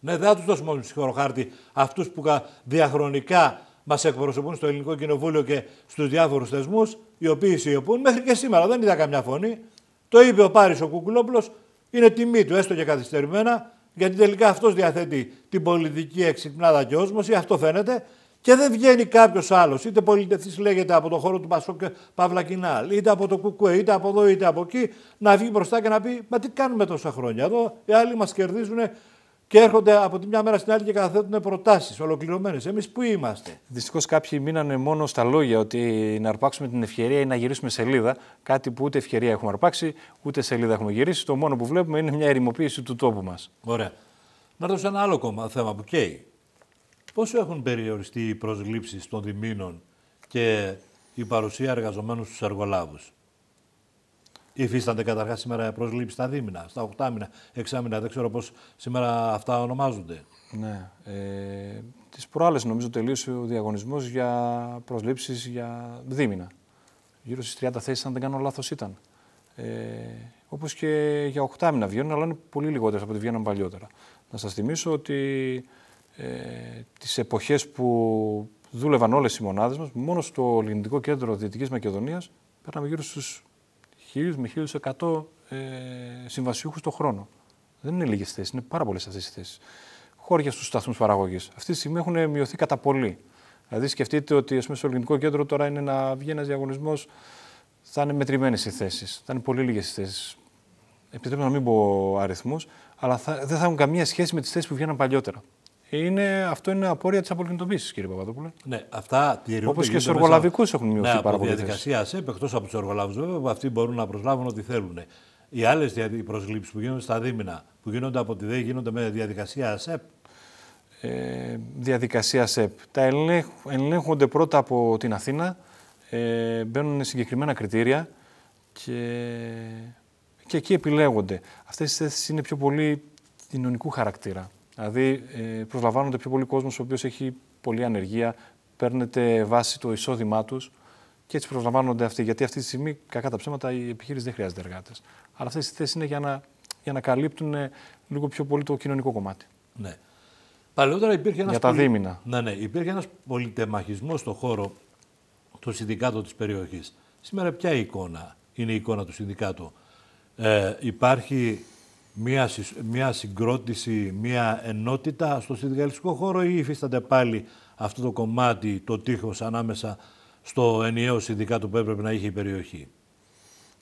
Speaker 1: Ναι, δεν θα τους δώσουμε όμω χάρτη αυτούς που διαχρονικά μας εκπροσωπούν στο Ελληνικό Κοινοβούλιο και στους διάφορους θεσμούς, οι οποίοι σιωπούν μέχρι και σήμερα. Δεν είδα καμιά φωνή. Το είπε ο Πάρης ο Κουκουλόπουλος. Είναι τιμή του, έστω και καθυστερημένα, γιατί τελικά αυτός διαθέτει την πολιτική εξυπνάδα και όσμωση, αυτό φαίνεται. Και δεν βγαίνει κάποιος άλλος, είτε πολιτευτή λέγεται από το χώρο του Πασόκ Παύλα Κινάλ, είτε από το Κουκουέ, είτε από εδώ είτε από εκεί, να βγει μπροστά και να πει: Μα τι κάνουμε τόσα χρόνια εδώ, οι άλλοι μας κερδίζουν και έρχονται από τη μια μέρα στην άλλη και καταθέτουν προτάσεις ολοκληρωμένες. Εμείς πού είμαστε. Δυστυχώς κάποιοι μείνανε μόνο
Speaker 2: στα λόγια ότι να αρπάξουμε την ευκαιρία ή να γυρίσουμε σελίδα. Κάτι που ούτε ευκαιρία έχουμε αρπάξει, ούτε σελίδα έχουμε γυρίσει. Το μόνο που βλέπουμε είναι μια ερημοποίηση του τόπου μας.
Speaker 1: Ωραία. Να έρθω σε ένα άλλο κόμμα, θέμα που καίει. Πόσο έχουν θεμα που καιει ποσο εχουν περιοριστει οι προσλήψεις των διμήνων και η παρουσία εργαζομένων στους εργολάβους. Υφίστανται καταρχάς σήμερα προσλήψεις στα δίμηνα, στα οκτάμινα, εξάμηνα. Δεν ξέρω πώς σήμερα αυτά ονομάζονται. Ναι. Ε, Τις προάλλες νομίζω τελείωσε ο διαγωνισμός για προσλήψεις
Speaker 2: για δίμηνα. Γύρω στις 30 θέσεις, αν δεν κάνω λάθος, ήταν. Ε, Όπως και για οκτάμινα βγαίνουν, αλλά είναι πολύ λιγότερες από ό,τι βγαίνουν παλιότερα. Να σας θυμίσω ότι ε, τις εποχές που δούλευαν όλες οι μονάδες μας, μόνο στο Ελληνικό Κέντρο Δυτικής Μακεδονίας, πέραμε γύρω στους 1.000 με 1.100 ε, συμβασιούχους το χρόνο. Δεν είναι λίγες θέσεις, είναι πάρα πολλές αυτές οι θέσεις. Χώρια στους σταθμούς παραγωγής. Αυτή τη στιγμή έχουν μειωθεί κατά πολύ. Δηλαδή, σκεφτείτε ότι ας πούμε, στο ελληνικό κέντρο τώρα είναι να βγει ένας διαγωνισμός, θα είναι μετρημένες οι θέσεις. Θα είναι πολύ λίγες οι θέσεις. Επιτρέπω να μην πω αριθμούς, αλλά θα, δεν θα έχουν καμία σχέση με τις θέσεις που βγαίναν παλιότερα.
Speaker 1: Είναι, αυτό είναι απόρρια της απολυντοποίηση, κύριε Παπαδόπουλο. Ναι, αυτά τηρούνται. Όπως και στου εργολαβικού έχουν ναι, μειωθεί ναι, πάρα πολύ. Η διαδικασία ΣΕΠ, εκτός από τους εργολάβου, βέβαια, που αυτοί μπορούν να προσλάβουν ό,τι θέλουν. Οι άλλες προσλήψεις που γίνονται στα δίμηνα, που γίνονται από τη ΔΕΗ, γίνονται με διαδικασία ΣΕΠ. Ε, διαδικασία ΣΕΠ. Τα ελέγχονται πρώτα από την
Speaker 2: Αθήνα, ε, μπαίνουν συγκεκριμένα κριτήρια και, και εκεί επιλέγονται. Αυτές οι θέσεις είναι πιο πολύ κοινωνικού χαρακτήρα. Δηλαδή, ε, προσλαμβάνονται πιο πολύ κόσμος ο οποίος έχει πολλή ανεργία, παίρνεται βάση το εισόδημά τους και έτσι προσλαμβάνονται αυτοί. Γιατί αυτή τη στιγμή, κακά τα ψέματα, η επιχείρηση δεν χρειάζεται εργάτες. Αλλά αυτές οι θέσεις είναι για να, να καλύπτουν ε, λίγο πιο πολύ το κοινωνικό κομμάτι.
Speaker 1: Ναι. Παλαιότερα υπήρχε ένας. Για τα πολυ... Ναι, ναι. Υπήρχε ένας πολυτεμαχισμός στον χώρο του συνδικάτου της περιοχής. Σήμερα, ποια εικόνα είναι η εικόνα του συνδικάτου. Ε, υπάρχει μια, μια συγκρότηση, μια ενότητα στο συνδικαλιστικό χώρο ή υφίσταται πάλι αυτό το κομμάτι, το τείχος ανάμεσα στο ενιαίο συνδικάτο που έπρεπε να είχε η περιοχή.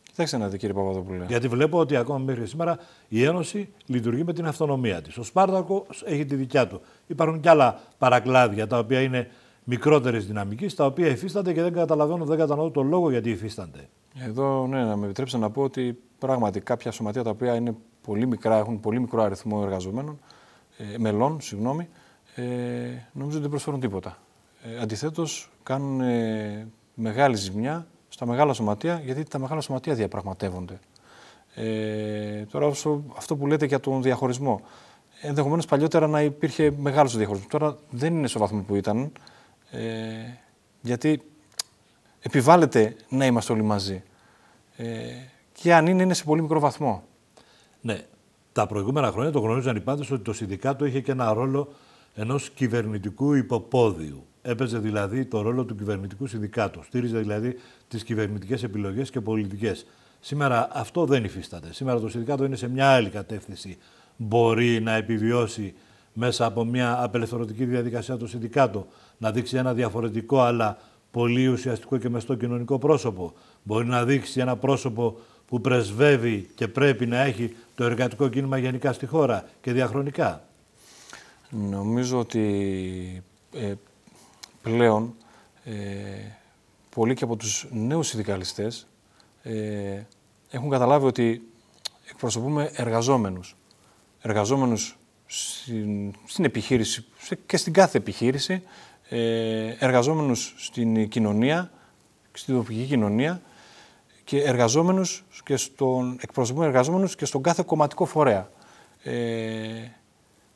Speaker 1: Κοιτάξτε να δείτε κύριε Παπαδοπούλου. Γιατί βλέπω ότι ακόμα μέχρι σήμερα η περιοχη κοιταξτε να δει, κυριε παπαδοπουλου γιατι βλεπω λειτουργεί με την αυτονομία της. Ο Σπάρτακος έχει τη δικιά του. Υπάρχουν και άλλα παρακλάδια τα οποία είναι μικρότερης δυναμικής, τα οποία υφίστανται και δεν καταλαβαίνω, δεν κατανοώ τον λόγο γιατί υφίστανται. Εδώ, ναι, να με επιτρέψετε να πω ότι
Speaker 2: πράγματι κάποια σωματεία τα οποία είναι πολύ μικρά, έχουν πολύ μικρό αριθμό εργαζομένων, ε, μελών, συγγνώμη, ε, νομίζω ότι δεν προσφέρουν τίποτα. Ε, Αντιθέτως, κάνουν ε, μεγάλη ζημιά στα μεγάλα σωματεία, γιατί τα μεγάλα σωματεία διαπραγματεύονται. Ε, τώρα, αυτό που λέτε για τον διαχωρισμό. Ενδεχομένως παλιότερα να υπήρχε μεγάλος διαχωρισμός. Τώρα δεν είναι στο βαθμό που ήταν. Ε, γιατί
Speaker 1: επιβάλλεται να είμαστε όλοι μαζί.
Speaker 2: Ε, και αν είναι, είναι σε πολύ μικρό βαθμό.
Speaker 1: Ναι. Τα προηγούμενα χρόνια το γνωρίζαν οι πάντες ότι το Συνδικάτο είχε και ένα ρόλο ενός κυβερνητικού υποπόδιου. Έπαιζε δηλαδή το ρόλο του κυβερνητικού συνδικάτου. Στήριζε δηλαδή τις κυβερνητικές επιλογές και πολιτικές. Σήμερα αυτό δεν υφίσταται. Σήμερα το συνδικάτο είναι σε μια άλλη κατεύθυνση. Μπορεί να επιβιώσει μέσα από μια απελευθερωτική διαδικασία το συνδικάτο, να δείξει ένα διαφορετικό αλλά πολύ ουσιαστικό και μεστό κοινωνικό πρόσωπο. Μπορεί να δείξει ένα πρόσωπο που πρεσβεύει και πρέπει να έχει το εργατικό κίνημα γενικά στη χώρα και διαχρονικά.
Speaker 2: Νομίζω ότι ε, πλέον ε, πολλοί και από τους νέους συνδικαλιστές ε, έχουν καταλάβει ότι εκπροσωπούμε εργαζόμενους. Εργαζόμενους στην, επιχείρηση και στην κάθε επιχείρηση, ε, εργαζόμενους στην κοινωνία, στην τοπική κοινωνία και εργαζόμενους και στον εκπροσωπούμε εργαζόμενους και στον κάθε κομματικό φορέα. Ε,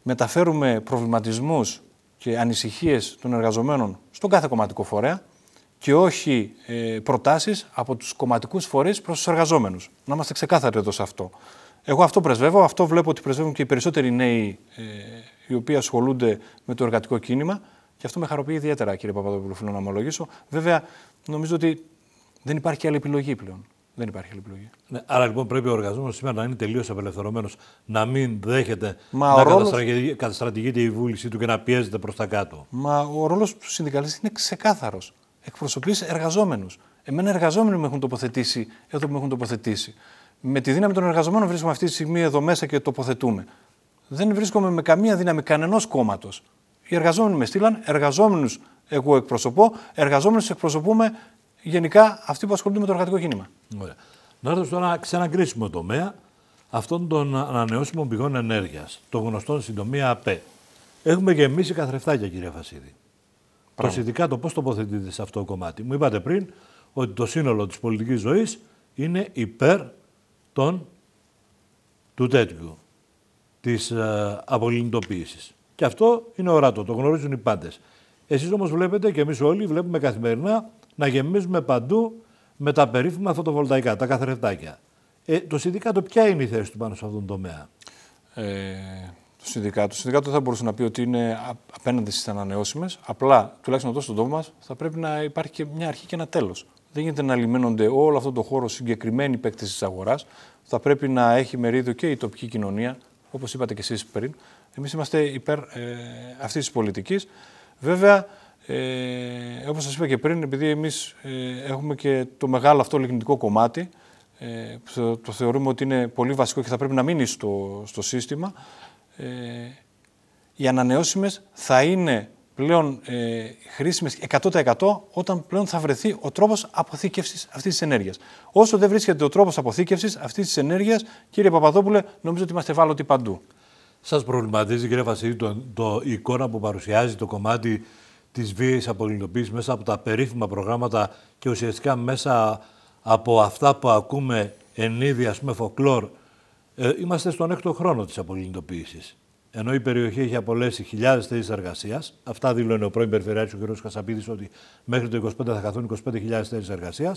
Speaker 2: μεταφέρουμε προβληματισμούς και ανησυχίες των εργαζομένων στον κάθε κομματικό φορέα και όχι ε, προτάσεις από τους κομματικούς φορείς προς τους εργαζόμενους. Να είμαστε ξεκάθαροι εδώ σε αυτό. Εγώ αυτό πρεσβεύω, αυτό βλέπω ότι πρεσβεύουν και οι περισσότεροι νέοι ε, οι οποίοι ασχολούνται με το εργατικό κίνημα και αυτό με χαροποιεί ιδιαίτερα κύριε Παπαδόπουλο, να ομολογήσω. Βέβαια νομίζω ότι δεν υπάρχει άλλη επιλογή πλέον. Δεν υπάρχει άλλη επιλογή.
Speaker 1: Ναι, άρα λοιπόν πρέπει ο εργαζόμενο σήμερα να είναι τελείως απελευθερωμένος, να μην δέχεται Μα να ρόλος... καταστρατηγείται η βούλησή του και να πιέζεται προς τα κάτω.
Speaker 2: Μα ο ρόλος του συνδικαλιστή είναι ξεκάθαρος. Εκπροσωπείς εργαζόμενους. Εμένα εργαζόμενοι με έχουν τοποθετήσει εδώ που με έχουν τοποθετήσει. Με τη δύναμη των εργαζομένων βρίσκομαι αυτή τη στιγμή εδώ μέσα και τοποθετούμε. Δεν βρίσκομαι με καμία δύναμη κανενός κόμματος. Οι εργαζόμενοι με στείλαν, εργαζόμενους εγώ εκπροσωπώ, εργαζόμενους εκπροσωπούμε γενικά αυτοί που ασχολούνται με το εργατικό κίνημα.
Speaker 1: Ωραία. Να έρθω τώρα σε ένα κρίσιμο τομέα αυτών των ανανεώσιμων πηγών ενέργειας, των γνωστών συντομία ΑΠΕ. Έχουμε γεμίσει καθρεφτάκια, κύριε Φασίδη. Προσεκτικά το πώς τοποθετείτε σε αυτό το κομμάτι. Μου είπατε πριν ότι το σύνολο της πολιτικής ζωής είναι υπέρ των του τέτοιου, της ε, απολυνητοποίηση. Και αυτό είναι ορατό, το γνωρίζουν οι πάντες. Εσείς όμως βλέπετε και εμείς όλοι βλέπουμε καθημερινά να γεμίζουμε παντού με τα περίφημα φωτοβολταϊκά, τα καθρεφτάκια. Ε, το συνδικάτο, ποια είναι η θέση του πάνω σε αυτόν τον τομέα. Ε, το συνδικάτο. Το συνδικάτο θα μπορούσε να
Speaker 2: πει ότι είναι απέναντι στις ανανεώσιμες. Απλά, τουλάχιστον εδώ στον τόπο μας, θα πρέπει να υπάρχει και μια αρχή και ένα τέλος. Δεν γίνεται να λιμένονται όλο αυτό το χώρο συγκεκριμένη παίκτες της αγοράς. Θα πρέπει να έχει μερίδιο και η τοπική κοινωνία, όπως είπατε και εσείς πριν. Εμείς είμαστε υπέρ ε, αυτής της πολιτικής. Βέβαια, ε, όπως σας είπα και πριν, επειδή εμείς ε, έχουμε και το μεγάλο αυτό λιγνητικό κομμάτι, ε, που το θεωρούμε ότι είναι πολύ βασικό και θα πρέπει να μείνει στο, στο σύστημα, ε, οι ανανεώσιμες θα είναι πλέον ε, χρήσιμες 100% όταν πλέον θα βρεθεί ο τρόπος αποθήκευσης αυτής της ενέργειας. Όσο δεν βρίσκεται ο τρόπος αποθήκευσης αυτής της ενέργειας,
Speaker 1: κύριε Παπαδόπουλε, νομίζω ότι είμαστε ευάλωτοι παντού. Σας προβληματίζει, κύριε Βασίλη, το, το, εικόνα που παρουσιάζει το κομμάτι της βίαιης απολυνοποίηση μέσα από τα περίφημα προγράμματα και ουσιαστικά μέσα από αυτά που ακούμε εν είδη, ας πούμε, φοκλόρ, ε, είμαστε στον έκτο χρόνο της απολυντοποίηση, Ενώ η περιοχή έχει απολέσει χιλιάδες θέσεις εργασίας, αυτά δήλωνε ο πρώην Περιφερειάρχης ο κ. Κασαπίδη ότι μέχρι το 25 θα χαθούν 25.000 θέσεις εργασίας.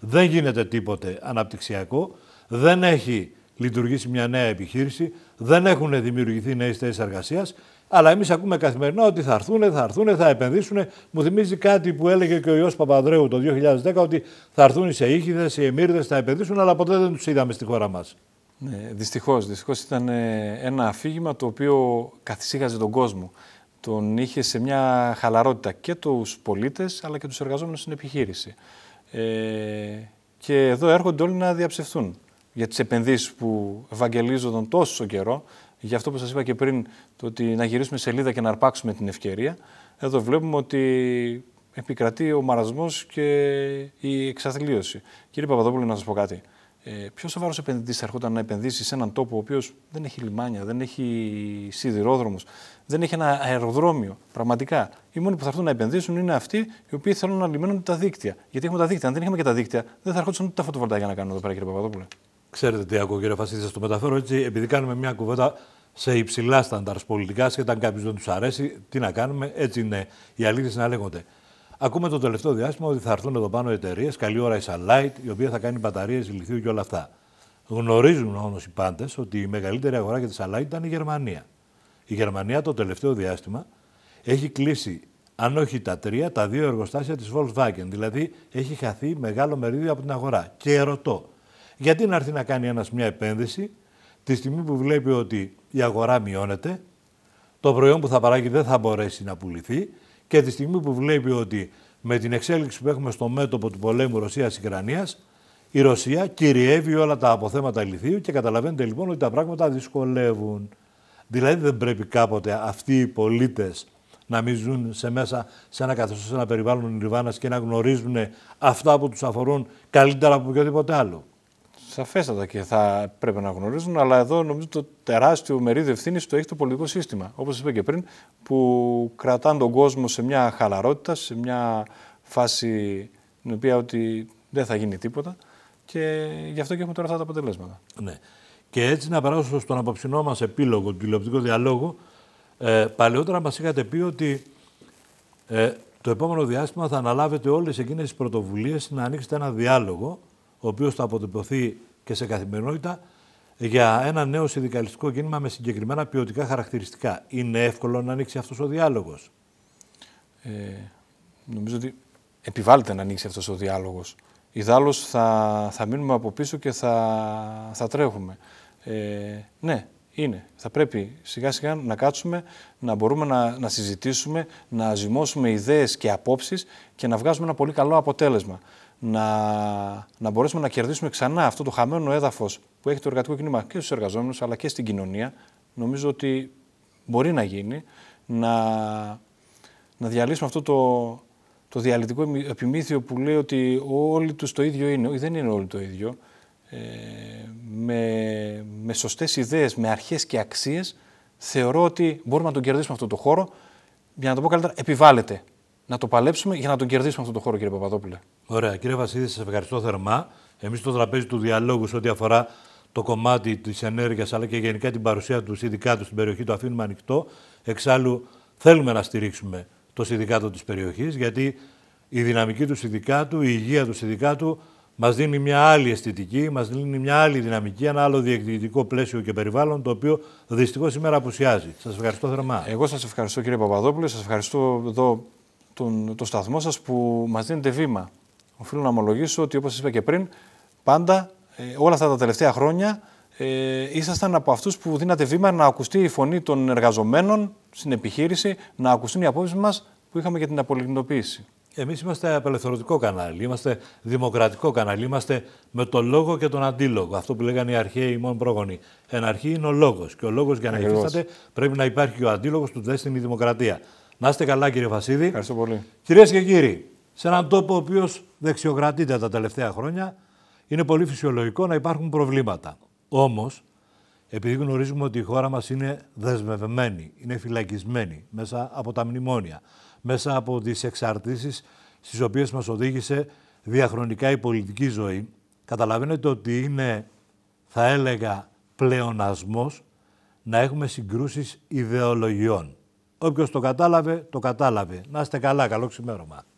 Speaker 1: Δεν γίνεται τίποτε αναπτυξιακό. Δεν έχει λειτουργήσει μια νέα επιχείρηση. Δεν έχουν δημιουργηθεί νέες θέσεις εργασίας αλλά εμείς ακούμε καθημερινά ότι θα έρθουν, θα έρθουν, θα επενδύσουν. Μου θυμίζει κάτι που έλεγε και ο Ιωσήφ Παπαδρέου το 2010 ότι θα έρθουν οι Σεήχηδε, οι Εμμύρδε, θα επενδύσουν, αλλά ποτέ δεν τους είδαμε στη χώρα μας. Ναι, Δυστυχώς. Δυστυχώς ήταν
Speaker 2: ε, ένα αφήγημα το οποίο καθησύχαζε τον κόσμο. Τον είχε σε μια χαλαρότητα και τους πολίτες, αλλά και τους εργαζόμενους στην επιχείρηση. Ε, και εδώ έρχονται όλοι να διαψευθούν για τις επενδύσεις που ευαγγελίζονταν τόσο καιρό Γι' αυτό που σας είπα και πριν, το ότι να γυρίσουμε σελίδα και να αρπάξουμε την ευκαιρία, εδώ βλέπουμε ότι επικρατεί ο μαρασμός και η εξαθλίωση. Κύριε Παπαδόπουλο, να σας πω κάτι. Ε, Ποιος σοβαρός επενδυτής θα έρχονταν να επενδύσει σε έναν τόπο ο οποίος δεν έχει λιμάνια, δεν έχει σιδηρόδρομους, δεν έχει ένα αεροδρόμιο. Πραγματικά. Οι μόνοι που θα έρθουν να επενδύσουν είναι αυτοί οι οποίοι θέλουν να λιμένουν τα
Speaker 1: δίκτυα. Γιατί έχουμε τα δίκτυα. Αν δεν είχαμε και τα δίκτυα, δεν θα έρχονταν ούτε τα φωτοβολταϊκά να κάνουν εδώ πέρα, κύριε Παπαδόπουλε. Ξέρετε τι ακούω, κύριε Φασίδη, σας το μεταφέρω έτσι. Επειδή κάνουμε μια κουβέντα σε υψηλά στάνταρ πολιτικά, και αν κάποιος δεν τους αρέσει, τι να κάνουμε, έτσι είναι οι αλήθειες να λέγονται. Ακούμε το τελευταίο διάστημα ότι θα έρθουν εδώ πάνω εταιρείες, καλή ώρα η Sunlight, η οποία θα κάνει μπαταρίες λιθίου και όλα αυτά. Γνωρίζουν όμως οι πάντες ότι η μεγαλύτερη αγορά για τη Sunlight ήταν η Γερμανία. Η Γερμανία το τελευταίο διάστημα έχει κλείσει, αν όχι τα τρία, τα δύο εργοστάσια της Volkswagen. Δηλαδή έχει χαθεί μεγάλο μερίδιο από την αγορά. Και ερωτώ, γιατί να έρθει να κάνει ένας μια επένδυση τη στιγμή που βλέπει ότι η αγορά μειώνεται, το προϊόν που θα παράγει δεν θα μπορέσει να πουληθεί και τη στιγμή που βλέπει ότι με την εξέλιξη που έχουμε στο μέτωπο του πολέμου Ρωσίας-Ουκρανίας, η Ρωσία κυριεύει όλα τα αποθέματα λιθίου και καταλαβαίνετε λοιπόν ότι τα πράγματα δυσκολεύουν. Δηλαδή δεν πρέπει κάποτε αυτοί οι πολίτες να μην ζουν σε μέσα σε ένα καθεστώς, σε ένα περιβάλλον Λιβάνας και να γνωρίζουν αυτά που τους αφορούν καλύτερα από οποιοδήποτε άλλο. Σαφέστατα και θα
Speaker 2: πρέπει να γνωρίζουν, αλλά εδώ νομίζω το τεράστιο μερίδιο ευθύνης το έχει το πολιτικό σύστημα. Όπως είπα και πριν, που κρατάνε τον κόσμο σε μια χαλαρότητα, σε μια φάση
Speaker 1: την οποία ότι δεν θα γίνει τίποτα. Και γι' αυτό και έχουμε τώρα αυτά τα αποτελέσματα. Ναι. Και έτσι να περάσω στον απόψινό μας επίλογο του τηλεοπτικού διαλόγου. Ε, παλαιότερα μας είχατε πει ότι ε, το επόμενο διάστημα θα αναλάβετε όλες εκείνες τις πρωτοβουλίες να ανοίξετε ένα διάλογο ο οποίος θα αποτυπωθεί και σε καθημερινότητα για ένα νέο συνδικαλιστικό κίνημα με συγκεκριμένα ποιοτικά χαρακτηριστικά. Είναι εύκολο να ανοίξει αυτός ο διάλογος. Ε, νομίζω ότι επιβάλλεται να
Speaker 2: ανοίξει αυτός ο διάλογος. Ιδάλω θα, θα μείνουμε από πίσω και θα, θα τρέχουμε. Ε, ναι, είναι. Θα πρέπει σιγά σιγά να κάτσουμε, να μπορούμε να, να συζητήσουμε, να ζυμώσουμε ιδέες και απόψεις και να βγάζουμε ένα πολύ καλό αποτέλεσμα να, να μπορέσουμε να κερδίσουμε ξανά αυτό το χαμένο έδαφος που έχει το εργατικό κίνημα και στους εργαζόμενους αλλά και στην κοινωνία. Νομίζω ότι μπορεί να γίνει να, να διαλύσουμε αυτό το, το διαλυτικό επιμήθειο που λέει ότι όλοι τους το ίδιο είναι. Δεν είναι όλοι το ίδιο. Ε, με, με σωστές ιδέες, με αρχές και αξίες θεωρώ ότι μπορούμε να τον κερδίσουμε αυτό το χώρο. Για να το πω καλύτερα, επιβάλλεται να το παλέψουμε για να τον κερδίσουμε αυτό το χώρο, κύριε Παπαδόπουλε.
Speaker 1: Ωραία. Κύριε Βασίδη, σας ευχαριστώ θερμά. Εμείς στο τραπέζι του διαλόγου, σε ό,τι αφορά το κομμάτι της ενέργειας αλλά και γενικά την παρουσία τους συνδικάτου στην περιοχή, το αφήνουμε ανοιχτό. Εξάλλου, θέλουμε να στηρίξουμε το συνδικάτο της περιοχής, γιατί η δυναμική του συνδικάτου, η υγεία του συνδικάτου μας δίνει μια άλλη αισθητική, μας δίνει μια άλλη δυναμική, ένα άλλο διεκδικητικό πλαίσιο και περιβάλλον, το οποίο δυστυχώς σήμερα απουσιάζει. Σας ευχαριστώ θερμά. Εγώ σας ευχαριστώ κύριε Παπαδόπουλο, σας ευχαριστώ εδώ τον, το σταθμό σας που μας δίνετε βήμα.
Speaker 2: Οφείλω να ομολογήσω ότι όπως σας είπα και πριν, πάντα ε, όλα αυτά τα τελευταία χρόνια ε, ήσασταν από αυτούς που δίνατε βήμα να ακουστεί η φωνή των εργαζομένων στην
Speaker 1: επιχείρηση, να ακουστούν οι απόψεις μας που είχαμε για την απολυντοποίηση. Εμείς είμαστε απελευθερωτικό κανάλι, είμαστε δημοκρατικό κανάλι, είμαστε με το λόγο και τον αντίλογο. Αυτό που λέγανε οι αρχαίοι οι μόνοι πρόγονοι. Εν αρχή είναι ο λόγος και ο λόγος για να υφίσταται πρέπει να υπάρχει και ο αντίλογος του του στην δημοκρατία. Να είστε καλά, κύριε Βασίδη. Ευχαριστώ πολύ. Κυρίες και κύριοι, σε έναν τόπο ο οποίος δεξιοκρατείται τα τελευταία χρόνια, είναι πολύ φυσιολογικό να υπάρχουν προβλήματα. Όμως, επειδή γνωρίζουμε ότι η χώρα μας είναι δεσμευμένη, είναι φυλακισμένη μέσα από τα μνημόνια, μέσα από τις εξαρτήσεις στις οποίες μας οδήγησε διαχρονικά η πολιτική ζωή, καταλαβαίνετε ότι είναι, θα έλεγα, πλεονασμός να έχουμε συγκρούσεις ιδεολογιών. Όποιος το κατάλαβε, το κατάλαβε. Να είστε καλά, καλό ξημέρωμα.